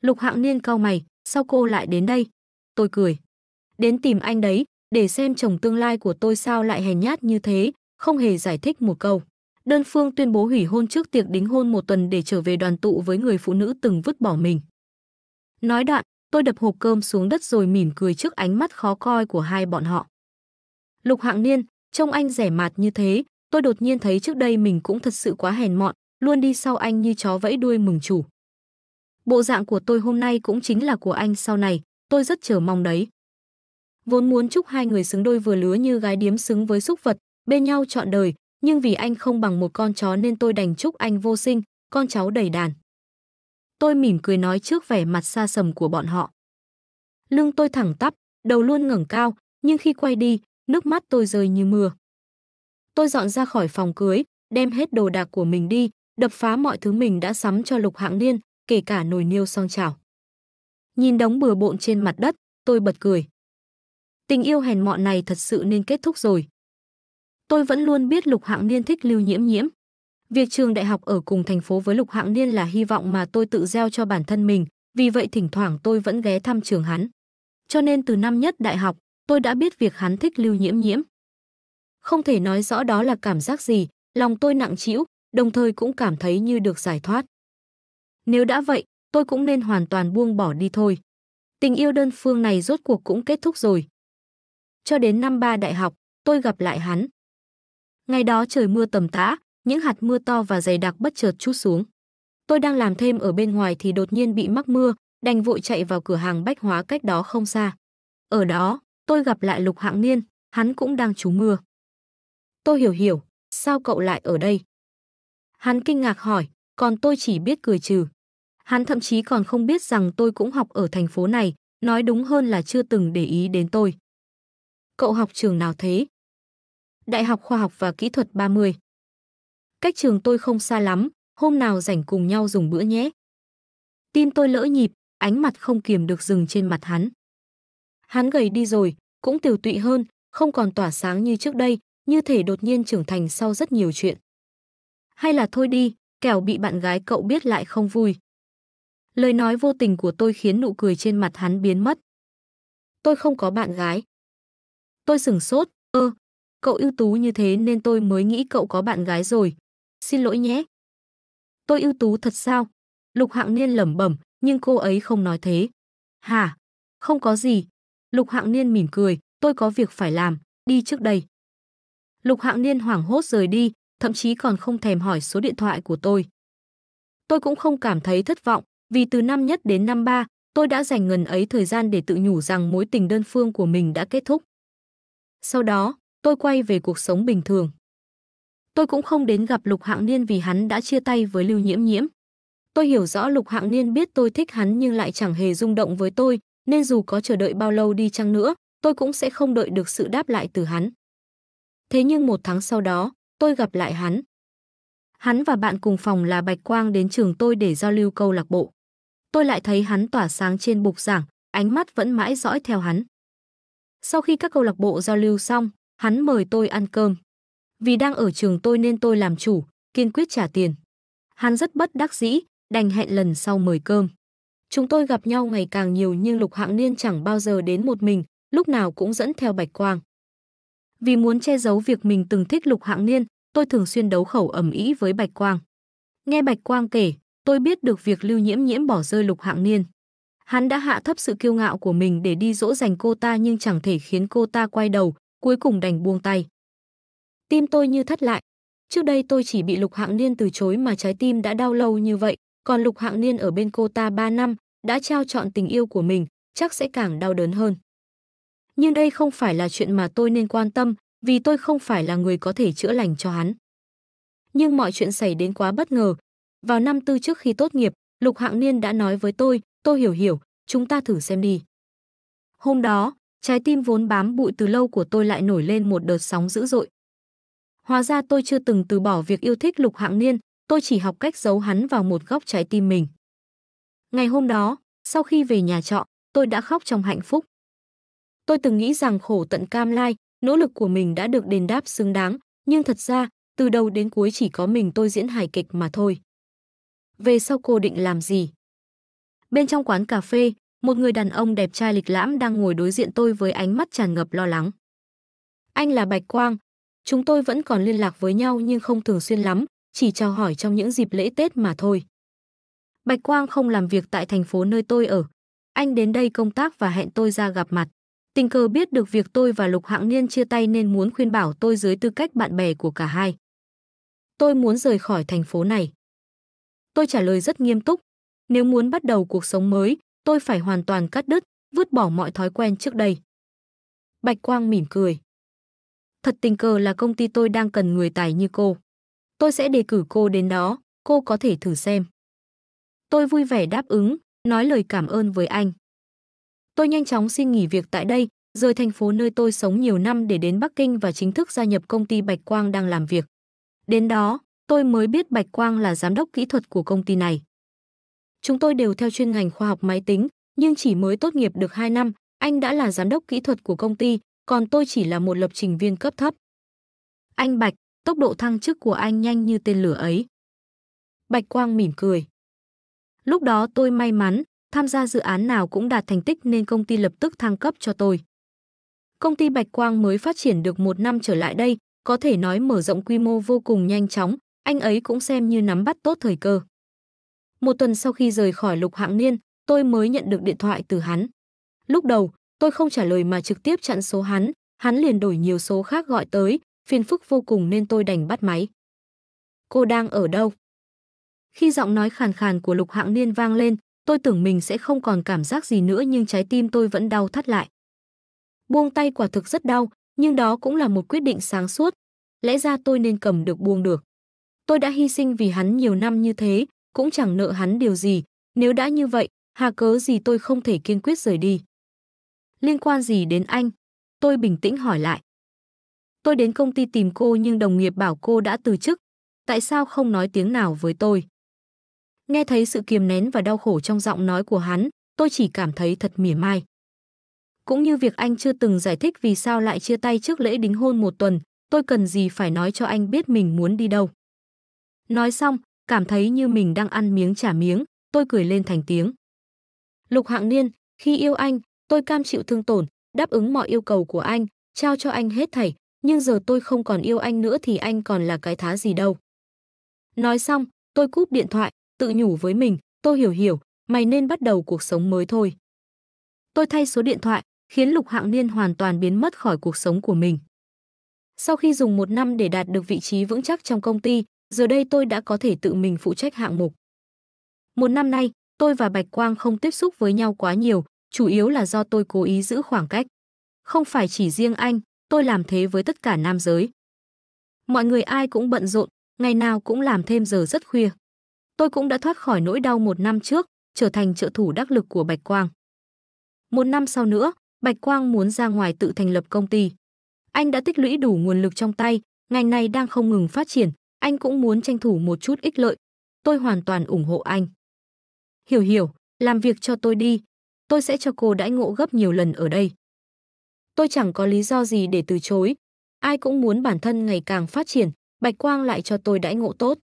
Lục Hạng Niên cau mày, sao cô lại đến đây? Tôi cười. Đến tìm anh đấy, để xem chồng tương lai của tôi sao lại hèn nhát như thế, không hề giải thích một câu. Đơn phương tuyên bố hủy hôn trước tiệc đính hôn một tuần để trở về đoàn tụ với người phụ nữ từng vứt bỏ mình. Nói đoạn, tôi đập hộp cơm xuống đất rồi mỉm cười trước ánh mắt khó coi của hai bọn họ. Lục Hạng Niên, trông anh rẻ mạt như thế, Tôi đột nhiên thấy trước đây mình cũng thật sự quá hèn mọn, luôn đi sau anh như chó vẫy đuôi mừng chủ. Bộ dạng của tôi hôm nay cũng chính là của anh sau này, tôi rất chờ mong đấy. Vốn muốn chúc hai người xứng đôi vừa lứa như gái điếm xứng với súc vật, bên nhau trọn đời, nhưng vì anh không bằng một con chó nên tôi đành chúc anh vô sinh, con cháu đầy đàn. Tôi mỉm cười nói trước vẻ mặt xa sầm của bọn họ. Lưng tôi thẳng tắp, đầu luôn ngẩng cao, nhưng khi quay đi, nước mắt tôi rơi như mưa. Tôi dọn ra khỏi phòng cưới, đem hết đồ đạc của mình đi, đập phá mọi thứ mình đã sắm cho Lục Hạng Niên, kể cả nồi niêu song chảo. Nhìn đống bừa bộn trên mặt đất, tôi bật cười. Tình yêu hèn mọn này thật sự nên kết thúc rồi. Tôi vẫn luôn biết Lục Hạng Niên thích Lưu Nhiễm Nhiễm. Việc trường đại học ở cùng thành phố với Lục Hạng Niên là hy vọng mà tôi tự gieo cho bản thân mình, vì vậy thỉnh thoảng tôi vẫn ghé thăm trường hắn. Cho nên từ năm nhất đại học, tôi đã biết việc hắn thích Lưu Nhiễm Nhiễm không thể nói rõ đó là cảm giác gì, lòng tôi nặng trĩu, đồng thời cũng cảm thấy như được giải thoát. Nếu đã vậy, tôi cũng nên hoàn toàn buông bỏ đi thôi. Tình yêu đơn phương này rốt cuộc cũng kết thúc rồi. Cho đến năm ba đại học, tôi gặp lại hắn. Ngày đó trời mưa tầm tã, những hạt mưa to và dày đặc bất chợt chút xuống. Tôi đang làm thêm ở bên ngoài thì đột nhiên bị mắc mưa, đành vội chạy vào cửa hàng bách hóa cách đó không xa. Ở đó, tôi gặp lại Lục Hạng Niên, hắn cũng đang trú mưa. Tôi hiểu hiểu, sao cậu lại ở đây? Hắn kinh ngạc hỏi, còn tôi chỉ biết cười trừ. Hắn thậm chí còn không biết rằng tôi cũng học ở thành phố này, nói đúng hơn là chưa từng để ý đến tôi. Cậu học trường nào thế? Đại học Khoa học và Kỹ thuật 30. Cách trường tôi không xa lắm, hôm nào rảnh cùng nhau dùng bữa nhé. Tim tôi lỡ nhịp, ánh mặt không kiềm được dừng trên mặt hắn. Hắn gầy đi rồi, cũng tiểu tụy hơn, không còn tỏa sáng như trước đây, như thể đột nhiên trưởng thành sau rất nhiều chuyện. Hay là thôi đi, kẻo bị bạn gái cậu biết lại không vui. Lời nói vô tình của tôi khiến nụ cười trên mặt hắn biến mất. Tôi không có bạn gái. Tôi sửng sốt, ơ, cậu ưu tú như thế nên tôi mới nghĩ cậu có bạn gái rồi. Xin lỗi nhé. Tôi ưu tú thật sao? Lục Hạng Niên lẩm bẩm, nhưng cô ấy không nói thế. Hả? Không có gì. Lục Hạng Niên mỉm cười, tôi có việc phải làm, đi trước đây. Lục Hạng Niên hoảng hốt rời đi, thậm chí còn không thèm hỏi số điện thoại của tôi. Tôi cũng không cảm thấy thất vọng, vì từ năm nhất đến năm ba, tôi đã dành ngần ấy thời gian để tự nhủ rằng mối tình đơn phương của mình đã kết thúc. Sau đó, tôi quay về cuộc sống bình thường. Tôi cũng không đến gặp Lục Hạng Niên vì hắn đã chia tay với Lưu Nhiễm Nhiễm. Tôi hiểu rõ Lục Hạng Niên biết tôi thích hắn nhưng lại chẳng hề rung động với tôi, nên dù có chờ đợi bao lâu đi chăng nữa, tôi cũng sẽ không đợi được sự đáp lại từ hắn. Thế nhưng một tháng sau đó, tôi gặp lại hắn. Hắn và bạn cùng phòng là Bạch Quang đến trường tôi để giao lưu câu lạc bộ. Tôi lại thấy hắn tỏa sáng trên bục giảng, ánh mắt vẫn mãi dõi theo hắn. Sau khi các câu lạc bộ giao lưu xong, hắn mời tôi ăn cơm. Vì đang ở trường tôi nên tôi làm chủ, kiên quyết trả tiền. Hắn rất bất đắc dĩ, đành hẹn lần sau mời cơm. Chúng tôi gặp nhau ngày càng nhiều nhưng Lục Hạng Niên chẳng bao giờ đến một mình, lúc nào cũng dẫn theo Bạch Quang. Vì muốn che giấu việc mình từng thích Lục Hạng Niên, tôi thường xuyên đấu khẩu ẩm ý với Bạch Quang. Nghe Bạch Quang kể, tôi biết được việc Lưu Nhiễm Nhiễm bỏ rơi Lục Hạng Niên. Hắn đã hạ thấp sự kiêu ngạo của mình để đi dỗ dành cô ta nhưng chẳng thể khiến cô ta quay đầu, cuối cùng đành buông tay. Tim tôi như thắt lại. Trước đây tôi chỉ bị Lục Hạng Niên từ chối mà trái tim đã đau lâu như vậy, còn Lục Hạng Niên ở bên cô ta 3 năm, đã trao chọn tình yêu của mình, chắc sẽ càng đau đớn hơn nhưng đây không phải là chuyện mà tôi nên quan tâm, vì tôi không phải là người có thể chữa lành cho hắn. Nhưng mọi chuyện xảy đến quá bất ngờ. Vào năm tư trước khi tốt nghiệp, Lục Hạng Niên đã nói với tôi, tôi hiểu hiểu, chúng ta thử xem đi. Hôm đó, trái tim vốn bám bụi từ lâu của tôi lại nổi lên một đợt sóng dữ dội. Hóa ra tôi chưa từng từ bỏ việc yêu thích Lục Hạng Niên, tôi chỉ học cách giấu hắn vào một góc trái tim mình. Ngày hôm đó, sau khi về nhà trọ, tôi đã khóc trong hạnh phúc. Tôi từng nghĩ rằng khổ tận cam lai, nỗ lực của mình đã được đền đáp xứng đáng, nhưng thật ra, từ đầu đến cuối chỉ có mình tôi diễn hài kịch mà thôi. Về sau cô định làm gì? Bên trong quán cà phê, một người đàn ông đẹp trai lịch lãm đang ngồi đối diện tôi với ánh mắt tràn ngập lo lắng. Anh là Bạch Quang, chúng tôi vẫn còn liên lạc với nhau nhưng không thường xuyên lắm, chỉ chào hỏi trong những dịp lễ Tết mà thôi. Bạch Quang không làm việc tại thành phố nơi tôi ở. Anh đến đây công tác và hẹn tôi ra gặp mặt. Tình cờ biết được việc tôi và Lục Hạng Niên chia tay nên muốn khuyên bảo tôi dưới tư cách bạn bè của cả hai. Tôi muốn rời khỏi thành phố này. Tôi trả lời rất nghiêm túc. Nếu muốn bắt đầu cuộc sống mới, tôi phải hoàn toàn cắt đứt, vứt bỏ mọi thói quen trước đây. Bạch Quang mỉm cười. Thật tình cờ là công ty tôi đang cần người tài như cô. Tôi sẽ đề cử cô đến đó, cô có thể thử xem. Tôi vui vẻ đáp ứng, nói lời cảm ơn với anh. Tôi nhanh chóng xin nghỉ việc tại đây, rời thành phố nơi tôi sống nhiều năm để đến Bắc Kinh và chính thức gia nhập công ty Bạch Quang đang làm việc. Đến đó, tôi mới biết Bạch Quang là giám đốc kỹ thuật của công ty này. Chúng tôi đều theo chuyên ngành khoa học máy tính, nhưng chỉ mới tốt nghiệp được 2 năm, anh đã là giám đốc kỹ thuật của công ty, còn tôi chỉ là một lập trình viên cấp thấp. Anh Bạch, tốc độ thăng chức của anh nhanh như tên lửa ấy. Bạch Quang mỉm cười. Lúc đó tôi may mắn, tham gia dự án nào cũng đạt thành tích nên công ty lập tức thăng cấp cho tôi. Công ty Bạch Quang mới phát triển được một năm trở lại đây, có thể nói mở rộng quy mô vô cùng nhanh chóng, anh ấy cũng xem như nắm bắt tốt thời cơ. Một tuần sau khi rời khỏi Lục Hạng Niên, tôi mới nhận được điện thoại từ hắn. Lúc đầu, tôi không trả lời mà trực tiếp chặn số hắn, hắn liền đổi nhiều số khác gọi tới, phiền phức vô cùng nên tôi đành bắt máy. Cô đang ở đâu? Khi giọng nói khàn khàn của Lục Hạng Niên vang lên, Tôi tưởng mình sẽ không còn cảm giác gì nữa nhưng trái tim tôi vẫn đau thắt lại. Buông tay quả thực rất đau, nhưng đó cũng là một quyết định sáng suốt. Lẽ ra tôi nên cầm được buông được. Tôi đã hy sinh vì hắn nhiều năm như thế, cũng chẳng nợ hắn điều gì. Nếu đã như vậy, hà cớ gì tôi không thể kiên quyết rời đi. Liên quan gì đến anh? Tôi bình tĩnh hỏi lại. Tôi đến công ty tìm cô nhưng đồng nghiệp bảo cô đã từ chức. Tại sao không nói tiếng nào với tôi? Nghe thấy sự kiềm nén và đau khổ trong giọng nói của hắn, tôi chỉ cảm thấy thật mỉa mai. Cũng như việc anh chưa từng giải thích vì sao lại chia tay trước lễ đính hôn một tuần, tôi cần gì phải nói cho anh biết mình muốn đi đâu. Nói xong, cảm thấy như mình đang ăn miếng trả miếng, tôi cười lên thành tiếng. Lục Hạng Niên, khi yêu anh, tôi cam chịu thương tổn, đáp ứng mọi yêu cầu của anh, trao cho anh hết thảy, nhưng giờ tôi không còn yêu anh nữa thì anh còn là cái thá gì đâu. Nói xong, tôi cúp điện thoại, tự nhủ với mình, tôi hiểu hiểu, mày nên bắt đầu cuộc sống mới thôi. Tôi thay số điện thoại, khiến Lục Hạng Niên hoàn toàn biến mất khỏi cuộc sống của mình. Sau khi dùng một năm để đạt được vị trí vững chắc trong công ty, giờ đây tôi đã có thể tự mình phụ trách hạng mục. Một năm nay, tôi và Bạch Quang không tiếp xúc với nhau quá nhiều, chủ yếu là do tôi cố ý giữ khoảng cách. Không phải chỉ riêng anh, tôi làm thế với tất cả nam giới. Mọi người ai cũng bận rộn, ngày nào cũng làm thêm giờ rất khuya tôi cũng đã thoát khỏi nỗi đau một năm trước, trở thành trợ thủ đắc lực của Bạch Quang. Một năm sau nữa, Bạch Quang muốn ra ngoài tự thành lập công ty. Anh đã tích lũy đủ nguồn lực trong tay, ngành này đang không ngừng phát triển, anh cũng muốn tranh thủ một chút ích lợi. Tôi hoàn toàn ủng hộ anh. Hiểu hiểu, làm việc cho tôi đi, tôi sẽ cho cô đãi ngộ gấp nhiều lần ở đây. Tôi chẳng có lý do gì để từ chối, ai cũng muốn bản thân ngày càng phát triển, Bạch Quang lại cho tôi đãi ngộ tốt.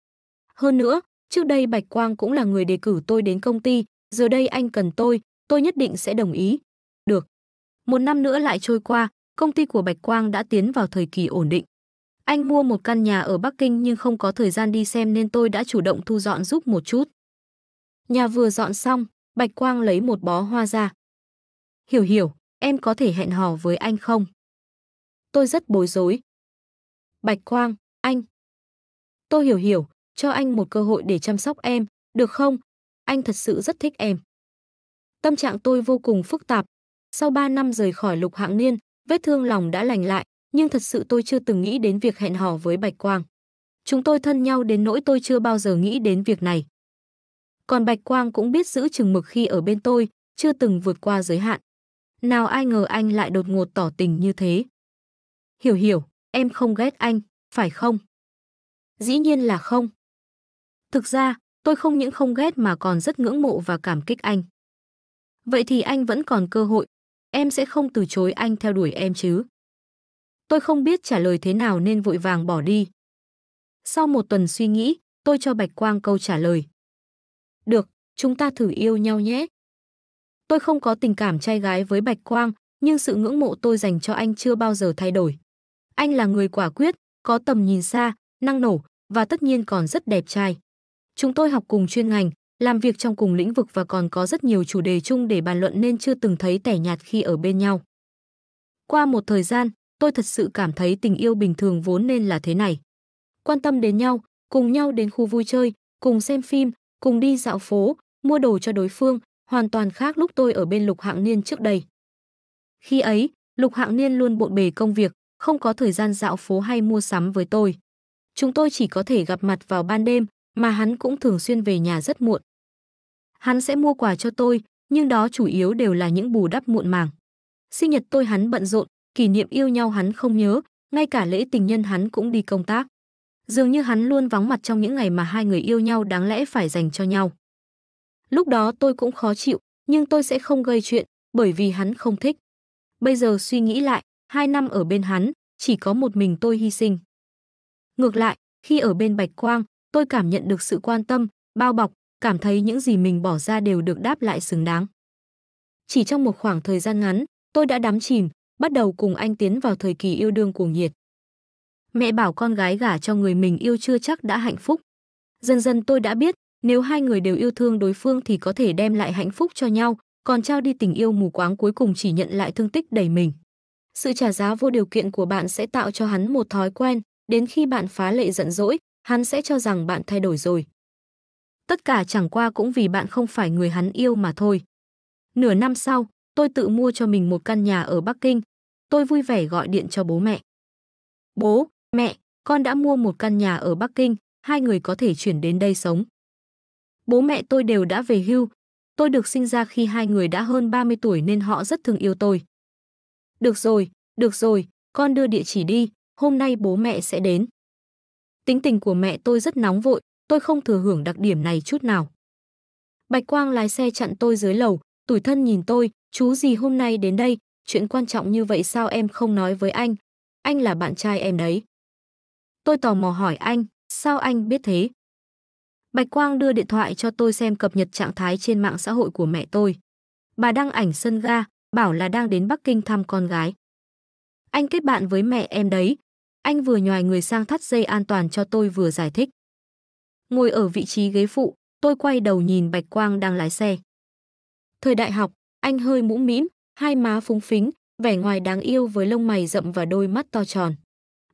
Hơn nữa, Trước đây Bạch Quang cũng là người đề cử tôi đến công ty, giờ đây anh cần tôi, tôi nhất định sẽ đồng ý. Được. Một năm nữa lại trôi qua, công ty của Bạch Quang đã tiến vào thời kỳ ổn định. Anh mua một căn nhà ở Bắc Kinh nhưng không có thời gian đi xem nên tôi đã chủ động thu dọn giúp một chút. Nhà vừa dọn xong, Bạch Quang lấy một bó hoa ra. Hiểu hiểu, em có thể hẹn hò với anh không? Tôi rất bối rối. Bạch Quang, anh. Tôi hiểu hiểu, cho anh một cơ hội để chăm sóc em, được không? Anh thật sự rất thích em. Tâm trạng tôi vô cùng phức tạp. Sau 3 năm rời khỏi lục hạng niên, vết thương lòng đã lành lại, nhưng thật sự tôi chưa từng nghĩ đến việc hẹn hò với Bạch Quang. Chúng tôi thân nhau đến nỗi tôi chưa bao giờ nghĩ đến việc này. Còn Bạch Quang cũng biết giữ chừng mực khi ở bên tôi, chưa từng vượt qua giới hạn. Nào ai ngờ anh lại đột ngột tỏ tình như thế. Hiểu hiểu, em không ghét anh, phải không? Dĩ nhiên là không. Thực ra, tôi không những không ghét mà còn rất ngưỡng mộ và cảm kích anh. Vậy thì anh vẫn còn cơ hội, em sẽ không từ chối anh theo đuổi em chứ. Tôi không biết trả lời thế nào nên vội vàng bỏ đi. Sau một tuần suy nghĩ, tôi cho Bạch Quang câu trả lời. Được, chúng ta thử yêu nhau nhé. Tôi không có tình cảm trai gái với Bạch Quang, nhưng sự ngưỡng mộ tôi dành cho anh chưa bao giờ thay đổi. Anh là người quả quyết, có tầm nhìn xa, năng nổ và tất nhiên còn rất đẹp trai. Chúng tôi học cùng chuyên ngành, làm việc trong cùng lĩnh vực và còn có rất nhiều chủ đề chung để bàn luận nên chưa từng thấy tẻ nhạt khi ở bên nhau. Qua một thời gian, tôi thật sự cảm thấy tình yêu bình thường vốn nên là thế này. Quan tâm đến nhau, cùng nhau đến khu vui chơi, cùng xem phim, cùng đi dạo phố, mua đồ cho đối phương, hoàn toàn khác lúc tôi ở bên Lục Hạng Niên trước đây. Khi ấy, Lục Hạng Niên luôn bộn bề công việc, không có thời gian dạo phố hay mua sắm với tôi. Chúng tôi chỉ có thể gặp mặt vào ban đêm, mà hắn cũng thường xuyên về nhà rất muộn. Hắn sẽ mua quà cho tôi, nhưng đó chủ yếu đều là những bù đắp muộn màng. Sinh nhật tôi hắn bận rộn, kỷ niệm yêu nhau hắn không nhớ, ngay cả lễ tình nhân hắn cũng đi công tác. Dường như hắn luôn vắng mặt trong những ngày mà hai người yêu nhau đáng lẽ phải dành cho nhau. Lúc đó tôi cũng khó chịu, nhưng tôi sẽ không gây chuyện, bởi vì hắn không thích. Bây giờ suy nghĩ lại, hai năm ở bên hắn, chỉ có một mình tôi hy sinh. Ngược lại, khi ở bên Bạch Quang, tôi cảm nhận được sự quan tâm, bao bọc, cảm thấy những gì mình bỏ ra đều được đáp lại xứng đáng. Chỉ trong một khoảng thời gian ngắn, tôi đã đắm chìm, bắt đầu cùng anh tiến vào thời kỳ yêu đương cuồng nhiệt. Mẹ bảo con gái gả cho người mình yêu chưa chắc đã hạnh phúc. Dần dần tôi đã biết, nếu hai người đều yêu thương đối phương thì có thể đem lại hạnh phúc cho nhau, còn trao đi tình yêu mù quáng cuối cùng chỉ nhận lại thương tích đầy mình. Sự trả giá vô điều kiện của bạn sẽ tạo cho hắn một thói quen, đến khi bạn phá lệ giận dỗi, hắn sẽ cho rằng bạn thay đổi rồi. Tất cả chẳng qua cũng vì bạn không phải người hắn yêu mà thôi. Nửa năm sau, tôi tự mua cho mình một căn nhà ở Bắc Kinh. Tôi vui vẻ gọi điện cho bố mẹ. Bố, mẹ, con đã mua một căn nhà ở Bắc Kinh, hai người có thể chuyển đến đây sống. Bố mẹ tôi đều đã về hưu, tôi được sinh ra khi hai người đã hơn 30 tuổi nên họ rất thương yêu tôi. Được rồi, được rồi, con đưa địa chỉ đi, hôm nay bố mẹ sẽ đến. Tính tình của mẹ tôi rất nóng vội, tôi không thừa hưởng đặc điểm này chút nào. Bạch Quang lái xe chặn tôi dưới lầu, tủi thân nhìn tôi, chú gì hôm nay đến đây, chuyện quan trọng như vậy sao em không nói với anh? Anh là bạn trai em đấy. Tôi tò mò hỏi anh, sao anh biết thế? Bạch Quang đưa điện thoại cho tôi xem cập nhật trạng thái trên mạng xã hội của mẹ tôi. Bà đăng ảnh sân ga, bảo là đang đến Bắc Kinh thăm con gái. Anh kết bạn với mẹ em đấy, anh vừa nhòi người sang thắt dây an toàn cho tôi vừa giải thích. Ngồi ở vị trí ghế phụ, tôi quay đầu nhìn Bạch Quang đang lái xe. Thời đại học, anh hơi mũm mĩm, hai má phúng phính, vẻ ngoài đáng yêu với lông mày rậm và đôi mắt to tròn.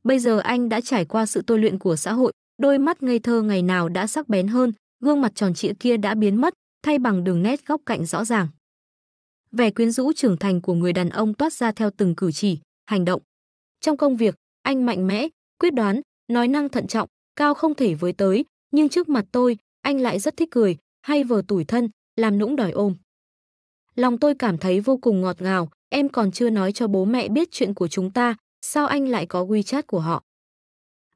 Bây giờ anh đã trải qua sự tôi luyện của xã hội, đôi mắt ngây thơ ngày nào đã sắc bén hơn, gương mặt tròn trịa kia đã biến mất, thay bằng đường nét góc cạnh rõ ràng. Vẻ quyến rũ trưởng thành của người đàn ông toát ra theo từng cử chỉ, hành động. Trong công việc, anh mạnh mẽ, quyết đoán, nói năng thận trọng, cao không thể với tới, nhưng trước mặt tôi, anh lại rất thích cười, hay vờ tủi thân, làm nũng đòi ôm. Lòng tôi cảm thấy vô cùng ngọt ngào, em còn chưa nói cho bố mẹ biết chuyện của chúng ta, sao anh lại có WeChat của họ.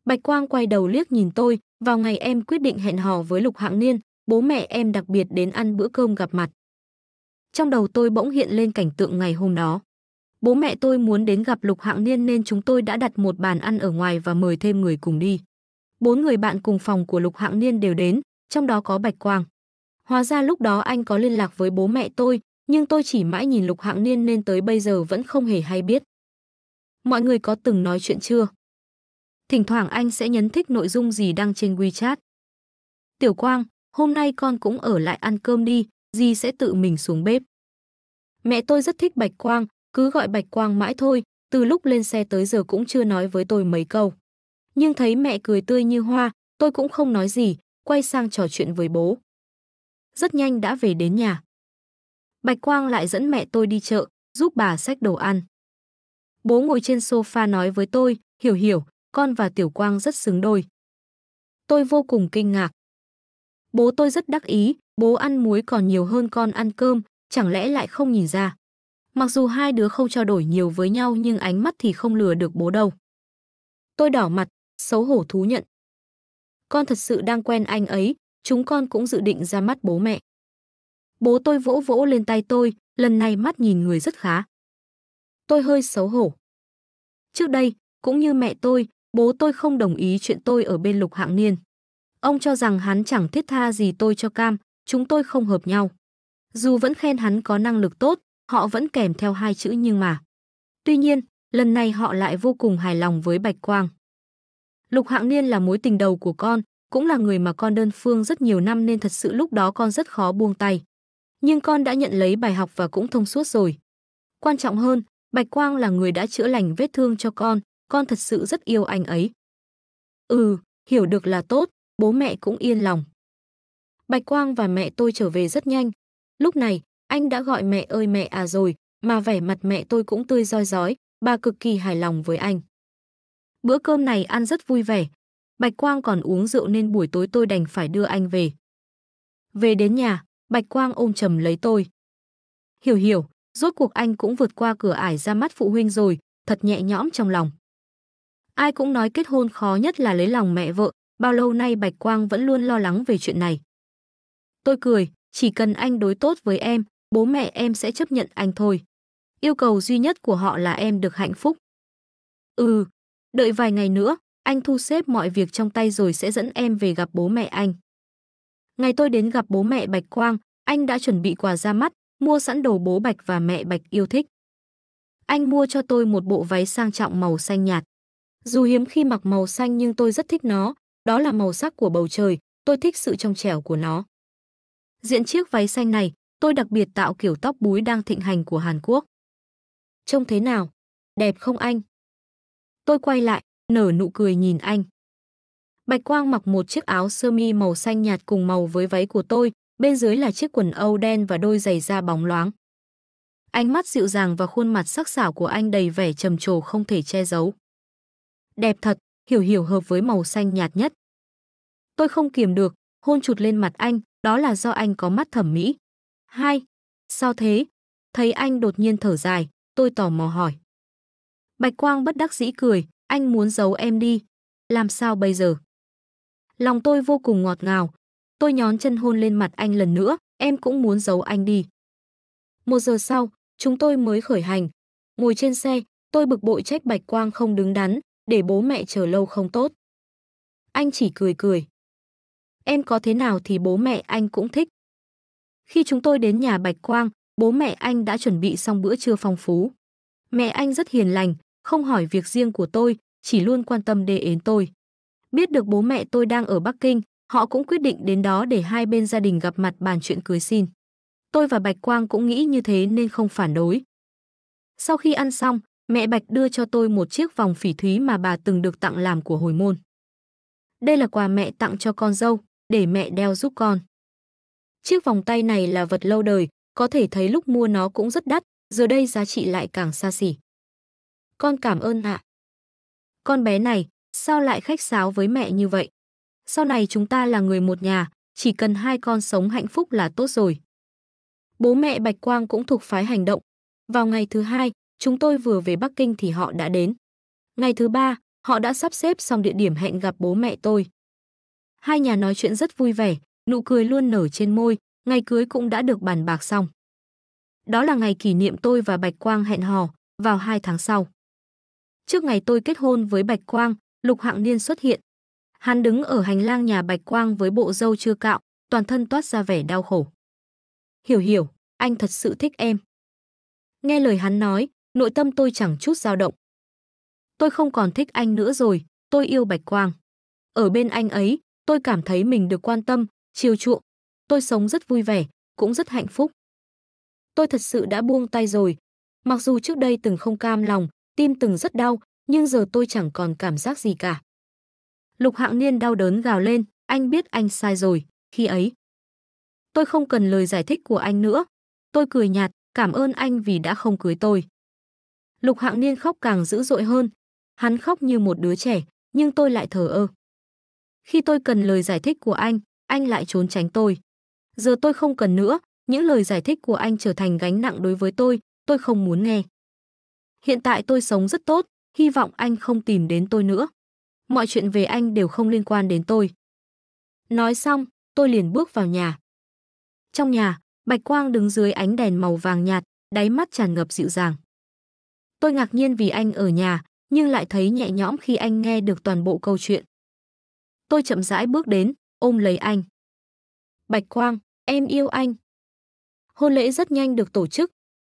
Bạch Quang quay đầu liếc nhìn tôi, vào ngày em quyết định hẹn hò với Lục Hạng Niên, bố mẹ em đặc biệt đến ăn bữa cơm gặp mặt. Trong đầu tôi bỗng hiện lên cảnh tượng ngày hôm đó. Bố mẹ tôi muốn đến gặp Lục Hạng Niên nên chúng tôi đã đặt một bàn ăn ở ngoài và mời thêm người cùng đi. Bốn người bạn cùng phòng của Lục Hạng Niên đều đến, trong đó có Bạch Quang. Hóa ra lúc đó anh có liên lạc với bố mẹ tôi, nhưng tôi chỉ mãi nhìn Lục Hạng Niên nên tới bây giờ vẫn không hề hay biết. Mọi người có từng nói chuyện chưa? Thỉnh thoảng anh sẽ nhấn thích nội dung gì đăng trên WeChat. Tiểu Quang, hôm nay con cũng ở lại ăn cơm đi, dì sẽ tự mình xuống bếp. Mẹ tôi rất thích Bạch Quang, cứ gọi Bạch Quang mãi thôi, từ lúc lên xe tới giờ cũng chưa nói với tôi mấy câu. Nhưng thấy mẹ cười tươi như hoa, tôi cũng không nói gì, quay sang trò chuyện với bố. Rất nhanh đã về đến nhà. Bạch Quang lại dẫn mẹ tôi đi chợ, giúp bà xách đồ ăn. Bố ngồi trên sofa nói với tôi, hiểu hiểu, con và Tiểu Quang rất xứng đôi. Tôi vô cùng kinh ngạc. Bố tôi rất đắc ý, bố ăn muối còn nhiều hơn con ăn cơm, chẳng lẽ lại không nhìn ra. Mặc dù hai đứa không trao đổi nhiều với nhau nhưng ánh mắt thì không lừa được bố đâu. Tôi đỏ mặt, xấu hổ thú nhận. Con thật sự đang quen anh ấy, chúng con cũng dự định ra mắt bố mẹ. Bố tôi vỗ vỗ lên tay tôi, lần này mắt nhìn người rất khá. Tôi hơi xấu hổ. Trước đây, cũng như mẹ tôi, bố tôi không đồng ý chuyện tôi ở bên lục hạng niên. Ông cho rằng hắn chẳng thiết tha gì tôi cho cam, chúng tôi không hợp nhau. Dù vẫn khen hắn có năng lực tốt, họ vẫn kèm theo hai chữ nhưng mà. Tuy nhiên, lần này họ lại vô cùng hài lòng với Bạch Quang. Lục Hạng Niên là mối tình đầu của con, cũng là người mà con đơn phương rất nhiều năm nên thật sự lúc đó con rất khó buông tay. Nhưng con đã nhận lấy bài học và cũng thông suốt rồi. Quan trọng hơn, Bạch Quang là người đã chữa lành vết thương cho con, con thật sự rất yêu anh ấy. Ừ, hiểu được là tốt, bố mẹ cũng yên lòng. Bạch Quang và mẹ tôi trở về rất nhanh. Lúc này, anh đã gọi mẹ ơi mẹ à rồi, mà vẻ mặt mẹ tôi cũng tươi roi rói, bà cực kỳ hài lòng với anh. Bữa cơm này ăn rất vui vẻ. Bạch Quang còn uống rượu nên buổi tối tôi đành phải đưa anh về. Về đến nhà, Bạch Quang ôm chầm lấy tôi. Hiểu hiểu, rốt cuộc anh cũng vượt qua cửa ải ra mắt phụ huynh rồi, thật nhẹ nhõm trong lòng. Ai cũng nói kết hôn khó nhất là lấy lòng mẹ vợ, bao lâu nay Bạch Quang vẫn luôn lo lắng về chuyện này. Tôi cười, chỉ cần anh đối tốt với em, bố mẹ em sẽ chấp nhận anh thôi. Yêu cầu duy nhất của họ là em được hạnh phúc. Ừ, đợi vài ngày nữa, anh thu xếp mọi việc trong tay rồi sẽ dẫn em về gặp bố mẹ anh. Ngày tôi đến gặp bố mẹ Bạch Quang, anh đã chuẩn bị quà ra mắt, mua sẵn đồ bố Bạch và mẹ Bạch yêu thích. Anh mua cho tôi một bộ váy sang trọng màu xanh nhạt. Dù hiếm khi mặc màu xanh nhưng tôi rất thích nó, đó là màu sắc của bầu trời, tôi thích sự trong trẻo của nó. Diện chiếc váy xanh này, Tôi đặc biệt tạo kiểu tóc búi đang thịnh hành của Hàn Quốc. Trông thế nào? Đẹp không anh? Tôi quay lại, nở nụ cười nhìn anh. Bạch Quang mặc một chiếc áo sơ mi màu xanh nhạt cùng màu với váy của tôi, bên dưới là chiếc quần âu đen và đôi giày da bóng loáng. Ánh mắt dịu dàng và khuôn mặt sắc sảo của anh đầy vẻ trầm trồ không thể che giấu. Đẹp thật, hiểu hiểu hợp với màu xanh nhạt nhất. Tôi không kiềm được, hôn chụt lên mặt anh, đó là do anh có mắt thẩm mỹ. Hai, sao thế? Thấy anh đột nhiên thở dài, tôi tò mò hỏi. Bạch Quang bất đắc dĩ cười, anh muốn giấu em đi. Làm sao bây giờ? Lòng tôi vô cùng ngọt ngào. Tôi nhón chân hôn lên mặt anh lần nữa, em cũng muốn giấu anh đi. Một giờ sau, chúng tôi mới khởi hành. Ngồi trên xe, tôi bực bội trách Bạch Quang không đứng đắn, để bố mẹ chờ lâu không tốt. Anh chỉ cười cười. Em có thế nào thì bố mẹ anh cũng thích. Khi chúng tôi đến nhà Bạch Quang, bố mẹ anh đã chuẩn bị xong bữa trưa phong phú. Mẹ anh rất hiền lành, không hỏi việc riêng của tôi, chỉ luôn quan tâm đến tôi. Biết được bố mẹ tôi đang ở Bắc Kinh, họ cũng quyết định đến đó để hai bên gia đình gặp mặt bàn chuyện cưới xin. Tôi và Bạch Quang cũng nghĩ như thế nên không phản đối. Sau khi ăn xong, mẹ Bạch đưa cho tôi một chiếc vòng phỉ thúy mà bà từng được tặng làm của hồi môn. Đây là quà mẹ tặng cho con dâu, để mẹ đeo giúp con. Chiếc vòng tay này là vật lâu đời, có thể thấy lúc mua nó cũng rất đắt, giờ đây giá trị lại càng xa xỉ. Con cảm ơn ạ. Con bé này, sao lại khách sáo với mẹ như vậy? Sau này chúng ta là người một nhà, chỉ cần hai con sống hạnh phúc là tốt rồi. Bố mẹ Bạch Quang cũng thuộc phái hành động. Vào ngày thứ hai, chúng tôi vừa về Bắc Kinh thì họ đã đến. Ngày thứ ba, họ đã sắp xếp xong địa điểm hẹn gặp bố mẹ tôi. Hai nhà nói chuyện rất vui vẻ, nụ cười luôn nở trên môi, ngày cưới cũng đã được bàn bạc xong. Đó là ngày kỷ niệm tôi và Bạch Quang hẹn hò, vào hai tháng sau. Trước ngày tôi kết hôn với Bạch Quang, Lục Hạng Niên xuất hiện. Hắn đứng ở hành lang nhà Bạch Quang với bộ râu chưa cạo, toàn thân toát ra vẻ đau khổ. Hiểu hiểu, anh thật sự thích em. Nghe lời hắn nói, nội tâm tôi chẳng chút dao động. Tôi không còn thích anh nữa rồi, tôi yêu Bạch Quang. Ở bên anh ấy, tôi cảm thấy mình được quan tâm, Chiều chuộng, tôi sống rất vui vẻ, cũng rất hạnh phúc. Tôi thật sự đã buông tay rồi. Mặc dù trước đây từng không cam lòng, tim từng rất đau, nhưng giờ tôi chẳng còn cảm giác gì cả. Lục hạng niên đau đớn gào lên, anh biết anh sai rồi, khi ấy. Tôi không cần lời giải thích của anh nữa. Tôi cười nhạt, cảm ơn anh vì đã không cưới tôi. Lục hạng niên khóc càng dữ dội hơn. Hắn khóc như một đứa trẻ, nhưng tôi lại thờ ơ. Khi tôi cần lời giải thích của anh, anh lại trốn tránh tôi. Giờ tôi không cần nữa, những lời giải thích của anh trở thành gánh nặng đối với tôi, tôi không muốn nghe. Hiện tại tôi sống rất tốt, hy vọng anh không tìm đến tôi nữa. Mọi chuyện về anh đều không liên quan đến tôi. Nói xong, tôi liền bước vào nhà. Trong nhà, Bạch Quang đứng dưới ánh đèn màu vàng nhạt, đáy mắt tràn ngập dịu dàng. Tôi ngạc nhiên vì anh ở nhà, nhưng lại thấy nhẹ nhõm khi anh nghe được toàn bộ câu chuyện. Tôi chậm rãi bước đến, ôm lấy anh. Bạch Quang, em yêu anh. Hôn lễ rất nhanh được tổ chức.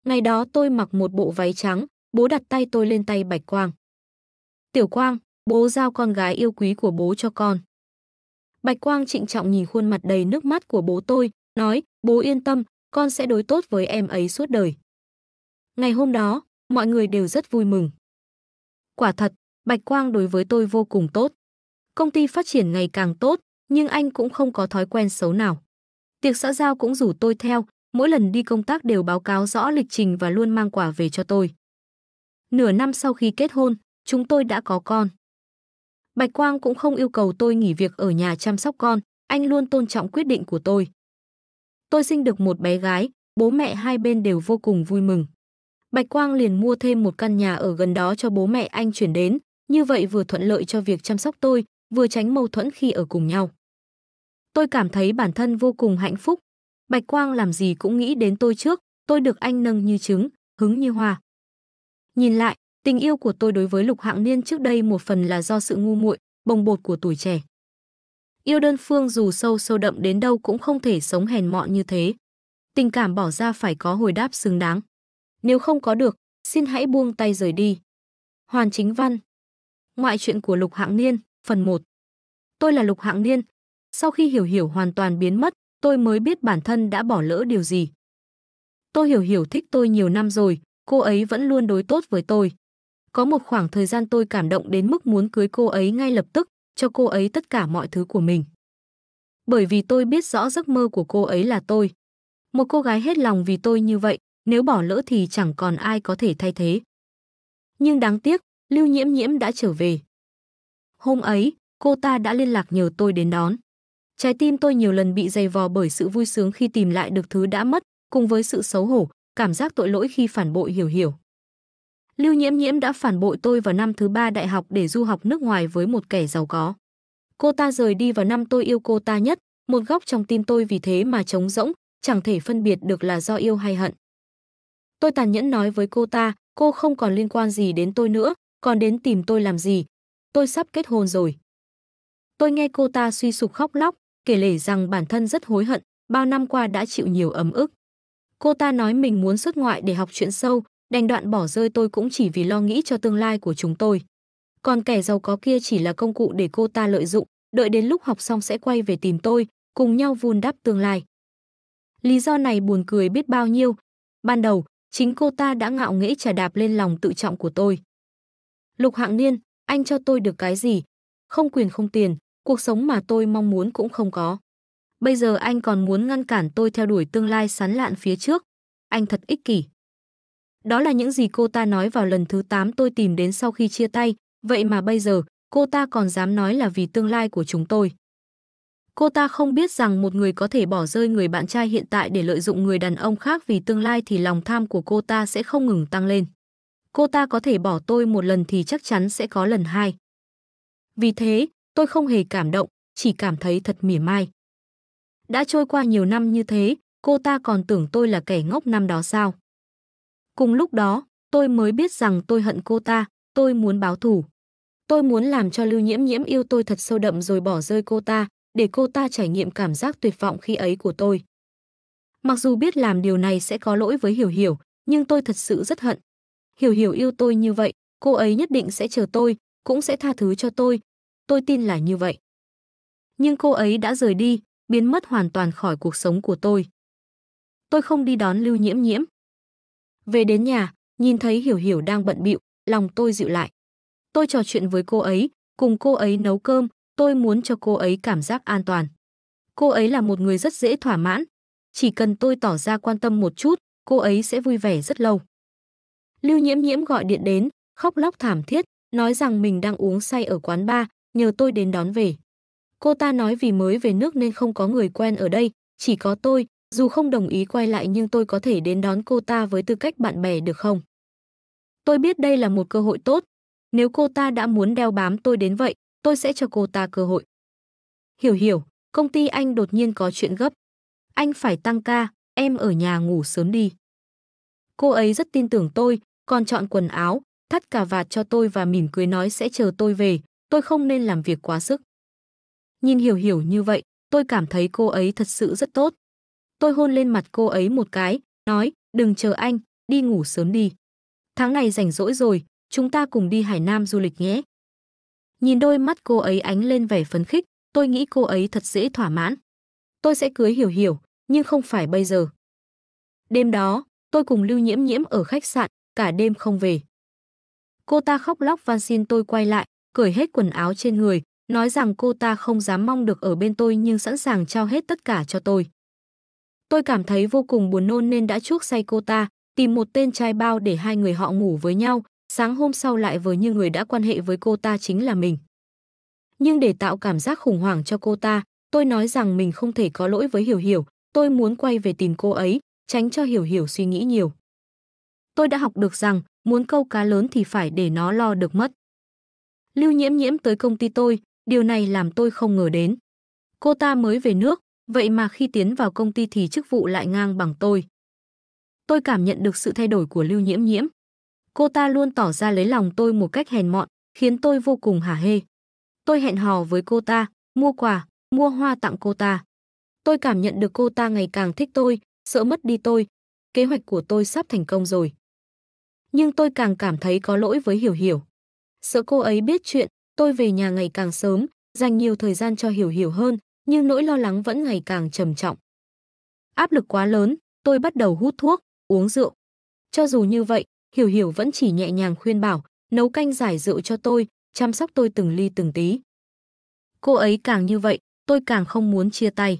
Ngày đó tôi mặc một bộ váy trắng, bố đặt tay tôi lên tay Bạch Quang. Tiểu Quang, bố giao con gái yêu quý của bố cho con. Bạch Quang trịnh trọng nhìn khuôn mặt đầy nước mắt của bố tôi, nói, bố yên tâm, con sẽ đối tốt với em ấy suốt đời. Ngày hôm đó, mọi người đều rất vui mừng. Quả thật, Bạch Quang đối với tôi vô cùng tốt. Công ty phát triển ngày càng tốt, nhưng anh cũng không có thói quen xấu nào. Tiệc xã giao cũng rủ tôi theo, mỗi lần đi công tác đều báo cáo rõ lịch trình và luôn mang quà về cho tôi. Nửa năm sau khi kết hôn, chúng tôi đã có con. Bạch Quang cũng không yêu cầu tôi nghỉ việc ở nhà chăm sóc con, anh luôn tôn trọng quyết định của tôi. Tôi sinh được một bé gái, bố mẹ hai bên đều vô cùng vui mừng. Bạch Quang liền mua thêm một căn nhà ở gần đó cho bố mẹ anh chuyển đến, như vậy vừa thuận lợi cho việc chăm sóc tôi, vừa tránh mâu thuẫn khi ở cùng nhau. Tôi cảm thấy bản thân vô cùng hạnh phúc. Bạch Quang làm gì cũng nghĩ đến tôi trước, tôi được anh nâng như trứng, hứng như hoa. Nhìn lại, tình yêu của tôi đối với Lục Hạng Niên trước đây một phần là do sự ngu muội, bồng bột của tuổi trẻ. Yêu đơn phương dù sâu sâu đậm đến đâu cũng không thể sống hèn mọn như thế. Tình cảm bỏ ra phải có hồi đáp xứng đáng. Nếu không có được, xin hãy buông tay rời đi. Hoàn Chính Văn Ngoại truyện của Lục Hạng Niên, phần 1 Tôi là Lục Hạng Niên, sau khi hiểu hiểu hoàn toàn biến mất, tôi mới biết bản thân đã bỏ lỡ điều gì. Tôi hiểu hiểu thích tôi nhiều năm rồi, cô ấy vẫn luôn đối tốt với tôi. Có một khoảng thời gian tôi cảm động đến mức muốn cưới cô ấy ngay lập tức, cho cô ấy tất cả mọi thứ của mình. Bởi vì tôi biết rõ giấc mơ của cô ấy là tôi. Một cô gái hết lòng vì tôi như vậy, nếu bỏ lỡ thì chẳng còn ai có thể thay thế. Nhưng đáng tiếc, Lưu Nhiễm Nhiễm đã trở về. Hôm ấy, cô ta đã liên lạc nhờ tôi đến đón. Trái tim tôi nhiều lần bị dày vò bởi sự vui sướng khi tìm lại được thứ đã mất, cùng với sự xấu hổ, cảm giác tội lỗi khi phản bội hiểu hiểu. Lưu Nhiễm Nhiễm đã phản bội tôi vào năm thứ ba đại học để du học nước ngoài với một kẻ giàu có. Cô ta rời đi vào năm tôi yêu cô ta nhất, một góc trong tim tôi vì thế mà trống rỗng, chẳng thể phân biệt được là do yêu hay hận. Tôi tàn nhẫn nói với cô ta, cô không còn liên quan gì đến tôi nữa, còn đến tìm tôi làm gì. Tôi sắp kết hôn rồi. Tôi nghe cô ta suy sụp khóc lóc, kể lể rằng bản thân rất hối hận, bao năm qua đã chịu nhiều ấm ức. Cô ta nói mình muốn xuất ngoại để học chuyện sâu, đành đoạn bỏ rơi tôi cũng chỉ vì lo nghĩ cho tương lai của chúng tôi. Còn kẻ giàu có kia chỉ là công cụ để cô ta lợi dụng, đợi đến lúc học xong sẽ quay về tìm tôi, cùng nhau vun đắp tương lai. Lý do này buồn cười biết bao nhiêu. Ban đầu, chính cô ta đã ngạo nghễ trà đạp lên lòng tự trọng của tôi. Lục hạng niên, anh cho tôi được cái gì? Không quyền không tiền, cuộc sống mà tôi mong muốn cũng không có. Bây giờ anh còn muốn ngăn cản tôi theo đuổi tương lai sán lạn phía trước. Anh thật ích kỷ. Đó là những gì cô ta nói vào lần thứ 8 tôi tìm đến sau khi chia tay, vậy mà bây giờ cô ta còn dám nói là vì tương lai của chúng tôi. Cô ta không biết rằng một người có thể bỏ rơi người bạn trai hiện tại để lợi dụng người đàn ông khác vì tương lai thì lòng tham của cô ta sẽ không ngừng tăng lên. Cô ta có thể bỏ tôi một lần thì chắc chắn sẽ có lần hai. Vì thế, Tôi không hề cảm động, chỉ cảm thấy thật mỉa mai. Đã trôi qua nhiều năm như thế, cô ta còn tưởng tôi là kẻ ngốc năm đó sao. Cùng lúc đó, tôi mới biết rằng tôi hận cô ta, tôi muốn báo thù. Tôi muốn làm cho Lưu Nhiễm Nhiễm yêu tôi thật sâu đậm rồi bỏ rơi cô ta, để cô ta trải nghiệm cảm giác tuyệt vọng khi ấy của tôi. Mặc dù biết làm điều này sẽ có lỗi với Hiểu Hiểu, nhưng tôi thật sự rất hận. Hiểu Hiểu yêu tôi như vậy, cô ấy nhất định sẽ chờ tôi, cũng sẽ tha thứ cho tôi, tôi tin là như vậy. Nhưng cô ấy đã rời đi, biến mất hoàn toàn khỏi cuộc sống của tôi. Tôi không đi đón Lưu Nhiễm Nhiễm. Về đến nhà, nhìn thấy Hiểu Hiểu đang bận bịu, lòng tôi dịu lại. Tôi trò chuyện với cô ấy, cùng cô ấy nấu cơm, tôi muốn cho cô ấy cảm giác an toàn. Cô ấy là một người rất dễ thỏa mãn, chỉ cần tôi tỏ ra quan tâm một chút, cô ấy sẽ vui vẻ rất lâu. Lưu Nhiễm Nhiễm gọi điện đến, khóc lóc thảm thiết, nói rằng mình đang uống say ở quán bar, nhờ tôi đến đón về. Cô ta nói vì mới về nước nên không có người quen ở đây, chỉ có tôi, dù không đồng ý quay lại nhưng tôi có thể đến đón cô ta với tư cách bạn bè được không? Tôi biết đây là một cơ hội tốt. Nếu cô ta đã muốn đeo bám tôi đến vậy, tôi sẽ cho cô ta cơ hội. Hiểu hiểu, công ty anh đột nhiên có chuyện gấp. Anh phải tăng ca, em ở nhà ngủ sớm đi. Cô ấy rất tin tưởng tôi, còn chọn quần áo, thắt cà vạt cho tôi và mỉm cười nói sẽ chờ tôi về, tôi không nên làm việc quá sức. Nhìn hiểu hiểu như vậy, tôi cảm thấy cô ấy thật sự rất tốt. Tôi hôn lên mặt cô ấy một cái, nói, đừng chờ anh, đi ngủ sớm đi. Tháng này rảnh rỗi rồi, chúng ta cùng đi Hải Nam du lịch nhé. Nhìn đôi mắt cô ấy ánh lên vẻ phấn khích, tôi nghĩ cô ấy thật dễ thỏa mãn. Tôi sẽ cưới hiểu hiểu, nhưng không phải bây giờ. Đêm đó, tôi cùng Lưu Nhiễm Nhiễm ở khách sạn, cả đêm không về. Cô ta khóc lóc van xin tôi quay lại, cởi hết quần áo trên người, nói rằng cô ta không dám mong được ở bên tôi nhưng sẵn sàng trao hết tất cả cho tôi. Tôi cảm thấy vô cùng buồn nôn nên đã chuốc say cô ta, tìm một tên trai bao để hai người họ ngủ với nhau, sáng hôm sau lại với như người đã quan hệ với cô ta chính là mình. Nhưng để tạo cảm giác khủng hoảng cho cô ta, tôi nói rằng mình không thể có lỗi với Hiểu Hiểu, tôi muốn quay về tìm cô ấy, tránh cho Hiểu Hiểu suy nghĩ nhiều. Tôi đã học được rằng, muốn câu cá lớn thì phải để nó lo được mất. Lưu Nhiễm Nhiễm tới công ty tôi, điều này làm tôi không ngờ đến. Cô ta mới về nước, vậy mà khi tiến vào công ty thì chức vụ lại ngang bằng tôi. Tôi cảm nhận được sự thay đổi của Lưu Nhiễm Nhiễm. Cô ta luôn tỏ ra lấy lòng tôi một cách hèn mọn, khiến tôi vô cùng hả hê. Tôi hẹn hò với cô ta, mua quà, mua hoa tặng cô ta. Tôi cảm nhận được cô ta ngày càng thích tôi, sợ mất đi tôi. Kế hoạch của tôi sắp thành công rồi. Nhưng tôi càng cảm thấy có lỗi với Hiểu Hiểu. Sợ cô ấy biết chuyện, tôi về nhà ngày càng sớm, dành nhiều thời gian cho Hiểu Hiểu hơn, nhưng nỗi lo lắng vẫn ngày càng trầm trọng. Áp lực quá lớn, tôi bắt đầu hút thuốc, uống rượu. Cho dù như vậy, Hiểu Hiểu vẫn chỉ nhẹ nhàng khuyên bảo, nấu canh giải rượu cho tôi, chăm sóc tôi từng ly từng tí. Cô ấy càng như vậy, tôi càng không muốn chia tay.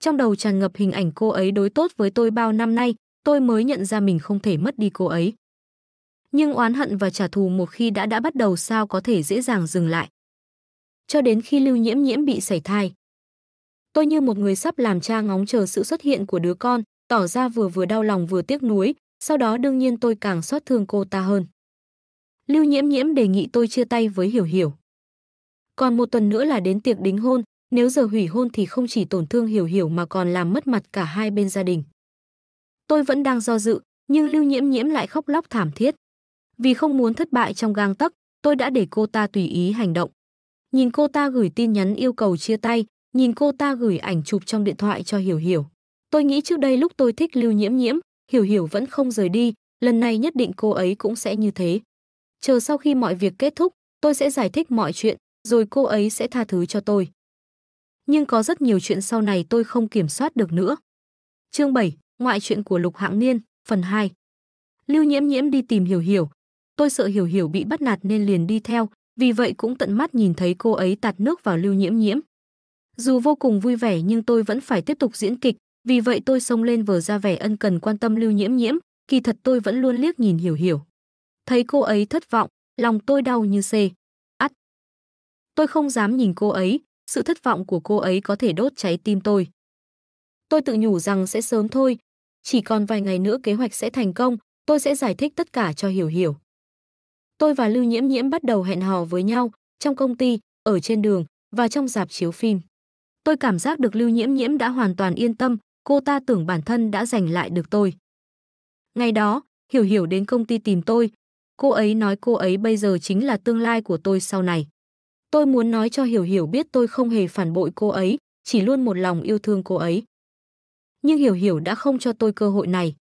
Trong đầu tràn ngập hình ảnh cô ấy đối tốt với tôi bao năm nay, tôi mới nhận ra mình không thể mất đi cô ấy nhưng oán hận và trả thù một khi đã đã bắt đầu sao có thể dễ dàng dừng lại. Cho đến khi Lưu Nhiễm Nhiễm bị sảy thai. Tôi như một người sắp làm cha ngóng chờ sự xuất hiện của đứa con, tỏ ra vừa vừa đau lòng vừa tiếc nuối, sau đó đương nhiên tôi càng xót thương cô ta hơn. Lưu Nhiễm Nhiễm đề nghị tôi chia tay với Hiểu Hiểu. Còn một tuần nữa là đến tiệc đính hôn, nếu giờ hủy hôn thì không chỉ tổn thương Hiểu Hiểu mà còn làm mất mặt cả hai bên gia đình. Tôi vẫn đang do dự, nhưng Lưu Nhiễm Nhiễm lại khóc lóc thảm thiết. Vì không muốn thất bại trong gang tấc, tôi đã để cô ta tùy ý hành động. Nhìn cô ta gửi tin nhắn yêu cầu chia tay, nhìn cô ta gửi ảnh chụp trong điện thoại cho Hiểu Hiểu. Tôi nghĩ trước đây lúc tôi thích Lưu Nhiễm Nhiễm, Hiểu Hiểu vẫn không rời đi, lần này nhất định cô ấy cũng sẽ như thế. Chờ sau khi mọi việc kết thúc, tôi sẽ giải thích mọi chuyện, rồi cô ấy sẽ tha thứ cho tôi. Nhưng có rất nhiều chuyện sau này tôi không kiểm soát được nữa. Chương 7, Ngoại truyện của Lục Hạng Niên, phần 2 Lưu Nhiễm Nhiễm đi tìm Hiểu Hiểu, Tôi sợ Hiểu Hiểu bị bắt nạt nên liền đi theo, vì vậy cũng tận mắt nhìn thấy cô ấy tạt nước vào Lưu Nhiễm Nhiễm. Dù vô cùng vui vẻ nhưng tôi vẫn phải tiếp tục diễn kịch, vì vậy tôi xông lên vờ ra vẻ ân cần quan tâm Lưu Nhiễm Nhiễm, kỳ thật tôi vẫn luôn liếc nhìn Hiểu Hiểu. Thấy cô ấy thất vọng, lòng tôi đau như xê. Ắt. Tôi không dám nhìn cô ấy, sự thất vọng của cô ấy có thể đốt cháy tim tôi. Tôi tự nhủ rằng sẽ sớm thôi, chỉ còn vài ngày nữa kế hoạch sẽ thành công, tôi sẽ giải thích tất cả cho Hiểu Hiểu. Tôi và Lưu Nhiễm Nhiễm bắt đầu hẹn hò với nhau trong công ty, ở trên đường và trong dạp chiếu phim. Tôi cảm giác được Lưu Nhiễm Nhiễm đã hoàn toàn yên tâm, cô ta tưởng bản thân đã giành lại được tôi. Ngày đó, Hiểu Hiểu đến công ty tìm tôi, cô ấy nói cô ấy bây giờ chính là tương lai của tôi sau này. Tôi muốn nói cho Hiểu Hiểu biết tôi không hề phản bội cô ấy, chỉ luôn một lòng yêu thương cô ấy. Nhưng Hiểu Hiểu đã không cho tôi cơ hội này.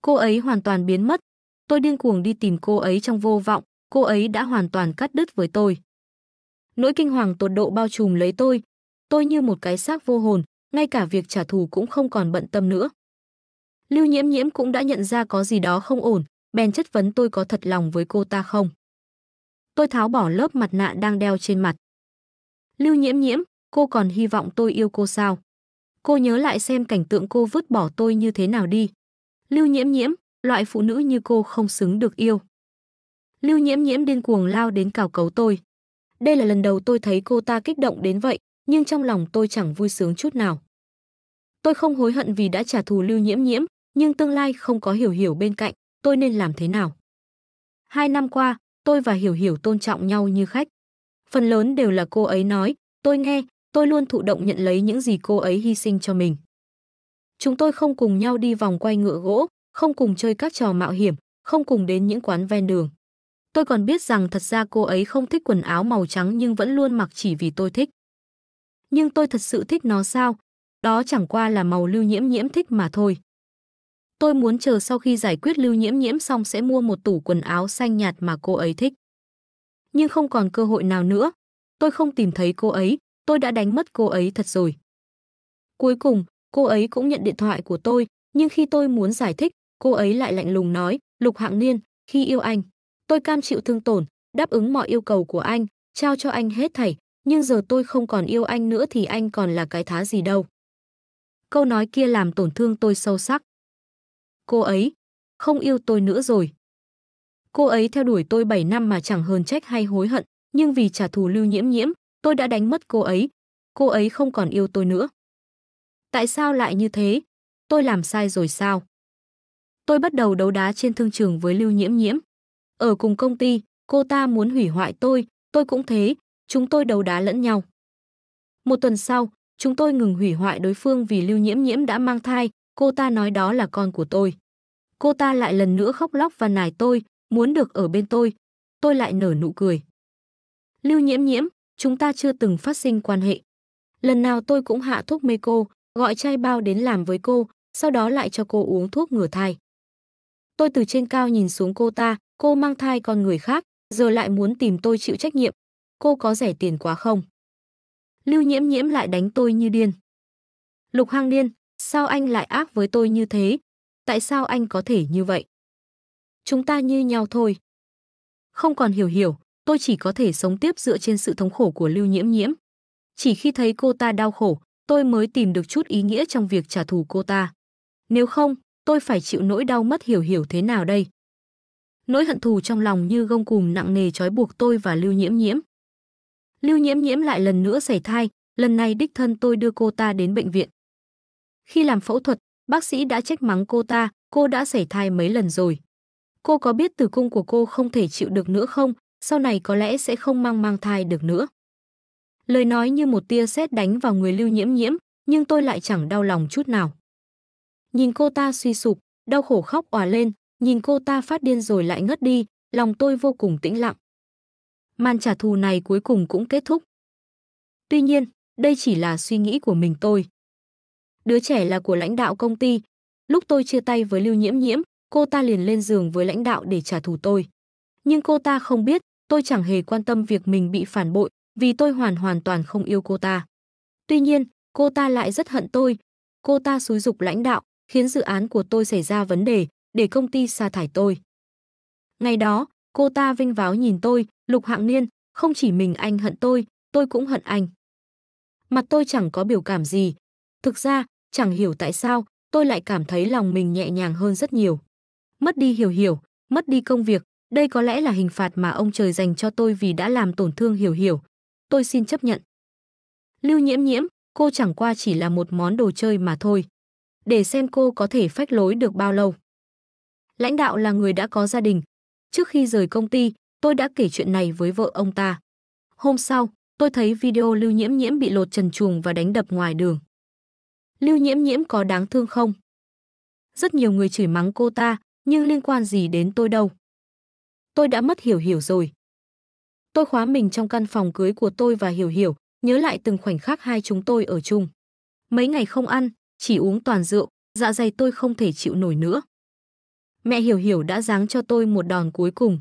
Cô ấy hoàn toàn biến mất, Tôi điên cuồng đi tìm cô ấy trong vô vọng, cô ấy đã hoàn toàn cắt đứt với tôi. Nỗi kinh hoàng tột độ bao trùm lấy tôi, tôi như một cái xác vô hồn, ngay cả việc trả thù cũng không còn bận tâm nữa. Lưu Nhiễm Nhiễm cũng đã nhận ra có gì đó không ổn, bèn chất vấn tôi có thật lòng với cô ta không. Tôi tháo bỏ lớp mặt nạ đang đeo trên mặt. Lưu Nhiễm Nhiễm, cô còn hy vọng tôi yêu cô sao? Cô nhớ lại xem cảnh tượng cô vứt bỏ tôi như thế nào đi. Lưu Nhiễm Nhiễm, loại phụ nữ như cô không xứng được yêu. Lưu nhiễm nhiễm điên cuồng lao đến cào cấu tôi. Đây là lần đầu tôi thấy cô ta kích động đến vậy, nhưng trong lòng tôi chẳng vui sướng chút nào. Tôi không hối hận vì đã trả thù lưu nhiễm nhiễm, nhưng tương lai không có hiểu hiểu bên cạnh, tôi nên làm thế nào? Hai năm qua, tôi và hiểu hiểu tôn trọng nhau như khách. Phần lớn đều là cô ấy nói, tôi nghe, tôi luôn thụ động nhận lấy những gì cô ấy hy sinh cho mình. Chúng tôi không cùng nhau đi vòng quay ngựa gỗ, không cùng chơi các trò mạo hiểm, không cùng đến những quán ven đường. Tôi còn biết rằng thật ra cô ấy không thích quần áo màu trắng nhưng vẫn luôn mặc chỉ vì tôi thích. Nhưng tôi thật sự thích nó sao? Đó chẳng qua là màu lưu nhiễm nhiễm thích mà thôi. Tôi muốn chờ sau khi giải quyết lưu nhiễm nhiễm xong sẽ mua một tủ quần áo xanh nhạt mà cô ấy thích. Nhưng không còn cơ hội nào nữa. Tôi không tìm thấy cô ấy, tôi đã đánh mất cô ấy thật rồi. Cuối cùng, cô ấy cũng nhận điện thoại của tôi, nhưng khi tôi muốn giải thích, cô ấy lại lạnh lùng nói, Lục Hạng Niên, khi yêu anh, tôi cam chịu thương tổn, đáp ứng mọi yêu cầu của anh, trao cho anh hết thảy, nhưng giờ tôi không còn yêu anh nữa thì anh còn là cái thá gì đâu. Câu nói kia làm tổn thương tôi sâu sắc. Cô ấy, không yêu tôi nữa rồi. Cô ấy theo đuổi tôi 7 năm mà chẳng hờn trách hay hối hận, nhưng vì trả thù lưu nhiễm nhiễm, tôi đã đánh mất cô ấy. Cô ấy không còn yêu tôi nữa. Tại sao lại như thế? Tôi làm sai rồi sao? Tôi bắt đầu đấu đá trên thương trường với Lưu Nhiễm Nhiễm. Ở cùng công ty, cô ta muốn hủy hoại tôi, tôi cũng thế, chúng tôi đấu đá lẫn nhau. Một tuần sau, chúng tôi ngừng hủy hoại đối phương vì Lưu Nhiễm Nhiễm đã mang thai, cô ta nói đó là con của tôi. Cô ta lại lần nữa khóc lóc và nài tôi, muốn được ở bên tôi. Tôi lại nở nụ cười. Lưu Nhiễm Nhiễm, chúng ta chưa từng phát sinh quan hệ. Lần nào tôi cũng hạ thuốc mê cô, gọi chai bao đến làm với cô, sau đó lại cho cô uống thuốc ngừa thai tôi từ trên cao nhìn xuống cô ta, cô mang thai con người khác, giờ lại muốn tìm tôi chịu trách nhiệm. Cô có rẻ tiền quá không? Lưu nhiễm nhiễm lại đánh tôi như điên. Lục hang điên, sao anh lại ác với tôi như thế? Tại sao anh có thể như vậy? Chúng ta như nhau thôi. Không còn hiểu hiểu, tôi chỉ có thể sống tiếp dựa trên sự thống khổ của Lưu nhiễm nhiễm. Chỉ khi thấy cô ta đau khổ, tôi mới tìm được chút ý nghĩa trong việc trả thù cô ta. Nếu không, tôi phải chịu nỗi đau mất hiểu hiểu thế nào đây. Nỗi hận thù trong lòng như gông cùm nặng nề trói buộc tôi và Lưu Nhiễm Nhiễm. Lưu Nhiễm Nhiễm lại lần nữa xảy thai, lần này đích thân tôi đưa cô ta đến bệnh viện. Khi làm phẫu thuật, bác sĩ đã trách mắng cô ta, cô đã xảy thai mấy lần rồi. Cô có biết tử cung của cô không thể chịu được nữa không, sau này có lẽ sẽ không mang mang thai được nữa. Lời nói như một tia sét đánh vào người Lưu Nhiễm Nhiễm, nhưng tôi lại chẳng đau lòng chút nào nhìn cô ta suy sụp, đau khổ khóc òa lên, nhìn cô ta phát điên rồi lại ngất đi, lòng tôi vô cùng tĩnh lặng. Màn trả thù này cuối cùng cũng kết thúc. Tuy nhiên, đây chỉ là suy nghĩ của mình tôi. Đứa trẻ là của lãnh đạo công ty. Lúc tôi chia tay với Lưu Nhiễm Nhiễm, cô ta liền lên giường với lãnh đạo để trả thù tôi. Nhưng cô ta không biết, tôi chẳng hề quan tâm việc mình bị phản bội, vì tôi hoàn hoàn toàn không yêu cô ta. Tuy nhiên, cô ta lại rất hận tôi. Cô ta xúi dục lãnh đạo, khiến dự án của tôi xảy ra vấn đề, để công ty sa thải tôi. Ngày đó, cô ta vinh váo nhìn tôi, Lục Hạng Niên, không chỉ mình anh hận tôi, tôi cũng hận anh. Mặt tôi chẳng có biểu cảm gì. Thực ra, chẳng hiểu tại sao, tôi lại cảm thấy lòng mình nhẹ nhàng hơn rất nhiều. Mất đi hiểu hiểu, mất đi công việc, đây có lẽ là hình phạt mà ông trời dành cho tôi vì đã làm tổn thương hiểu hiểu. Tôi xin chấp nhận. Lưu nhiễm nhiễm, cô chẳng qua chỉ là một món đồ chơi mà thôi để xem cô có thể phách lối được bao lâu. Lãnh đạo là người đã có gia đình. Trước khi rời công ty, tôi đã kể chuyện này với vợ ông ta. Hôm sau, tôi thấy video Lưu Nhiễm Nhiễm bị lột trần chuồng và đánh đập ngoài đường. Lưu Nhiễm Nhiễm có đáng thương không? Rất nhiều người chửi mắng cô ta, nhưng liên quan gì đến tôi đâu. Tôi đã mất hiểu hiểu rồi. Tôi khóa mình trong căn phòng cưới của tôi và hiểu hiểu, nhớ lại từng khoảnh khắc hai chúng tôi ở chung. Mấy ngày không ăn, chỉ uống toàn rượu, dạ dày tôi không thể chịu nổi nữa. Mẹ Hiểu Hiểu đã giáng cho tôi một đòn cuối cùng.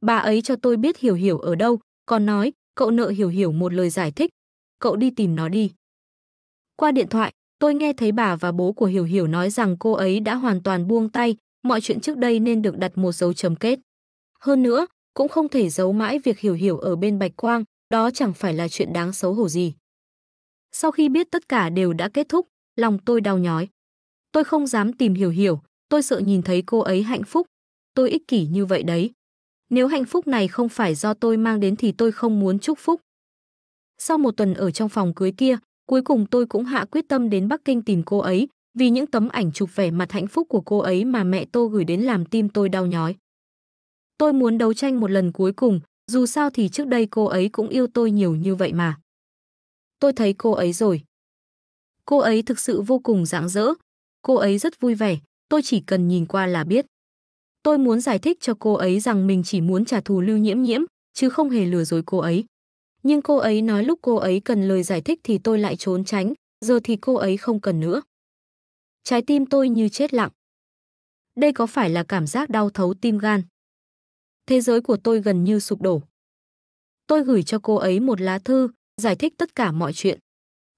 Bà ấy cho tôi biết Hiểu Hiểu ở đâu, còn nói, cậu nợ Hiểu Hiểu một lời giải thích, cậu đi tìm nó đi. Qua điện thoại, tôi nghe thấy bà và bố của Hiểu Hiểu nói rằng cô ấy đã hoàn toàn buông tay, mọi chuyện trước đây nên được đặt một dấu chấm kết. Hơn nữa, cũng không thể giấu mãi việc Hiểu Hiểu ở bên Bạch Quang, đó chẳng phải là chuyện đáng xấu hổ gì. Sau khi biết tất cả đều đã kết thúc, lòng tôi đau nhói. Tôi không dám tìm hiểu hiểu, tôi sợ nhìn thấy cô ấy hạnh phúc. Tôi ích kỷ như vậy đấy. Nếu hạnh phúc này không phải do tôi mang đến thì tôi không muốn chúc phúc. Sau một tuần ở trong phòng cưới kia, cuối cùng tôi cũng hạ quyết tâm đến Bắc Kinh tìm cô ấy, vì những tấm ảnh chụp vẻ mặt hạnh phúc của cô ấy mà mẹ tôi gửi đến làm tim tôi đau nhói. Tôi muốn đấu tranh một lần cuối cùng, dù sao thì trước đây cô ấy cũng yêu tôi nhiều như vậy mà. Tôi thấy cô ấy rồi. Cô ấy thực sự vô cùng rạng rỡ. Cô ấy rất vui vẻ, tôi chỉ cần nhìn qua là biết. Tôi muốn giải thích cho cô ấy rằng mình chỉ muốn trả thù lưu nhiễm nhiễm, chứ không hề lừa dối cô ấy. Nhưng cô ấy nói lúc cô ấy cần lời giải thích thì tôi lại trốn tránh, giờ thì cô ấy không cần nữa. Trái tim tôi như chết lặng. Đây có phải là cảm giác đau thấu tim gan? Thế giới của tôi gần như sụp đổ. Tôi gửi cho cô ấy một lá thư, giải thích tất cả mọi chuyện.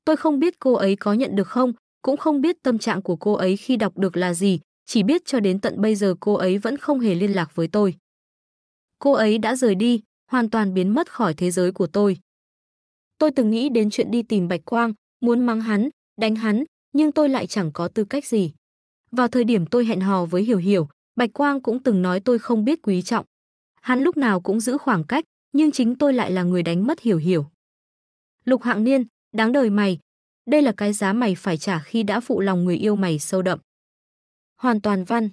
Tôi không biết cô ấy có nhận được không, cũng không biết tâm trạng của cô ấy khi đọc được là gì, chỉ biết cho đến tận bây giờ cô ấy vẫn không hề liên lạc với tôi. Cô ấy đã rời đi, hoàn toàn biến mất khỏi thế giới của tôi. Tôi từng nghĩ đến chuyện đi tìm Bạch Quang, muốn mắng hắn, đánh hắn, nhưng tôi lại chẳng có tư cách gì. Vào thời điểm tôi hẹn hò với Hiểu Hiểu, Bạch Quang cũng từng nói tôi không biết quý trọng. Hắn lúc nào cũng giữ khoảng cách, nhưng chính tôi lại là người đánh mất Hiểu Hiểu. Lục Hạng Niên, Đáng đời mày, đây là cái giá mày phải trả khi đã phụ lòng người yêu mày sâu đậm. Hoàn toàn văn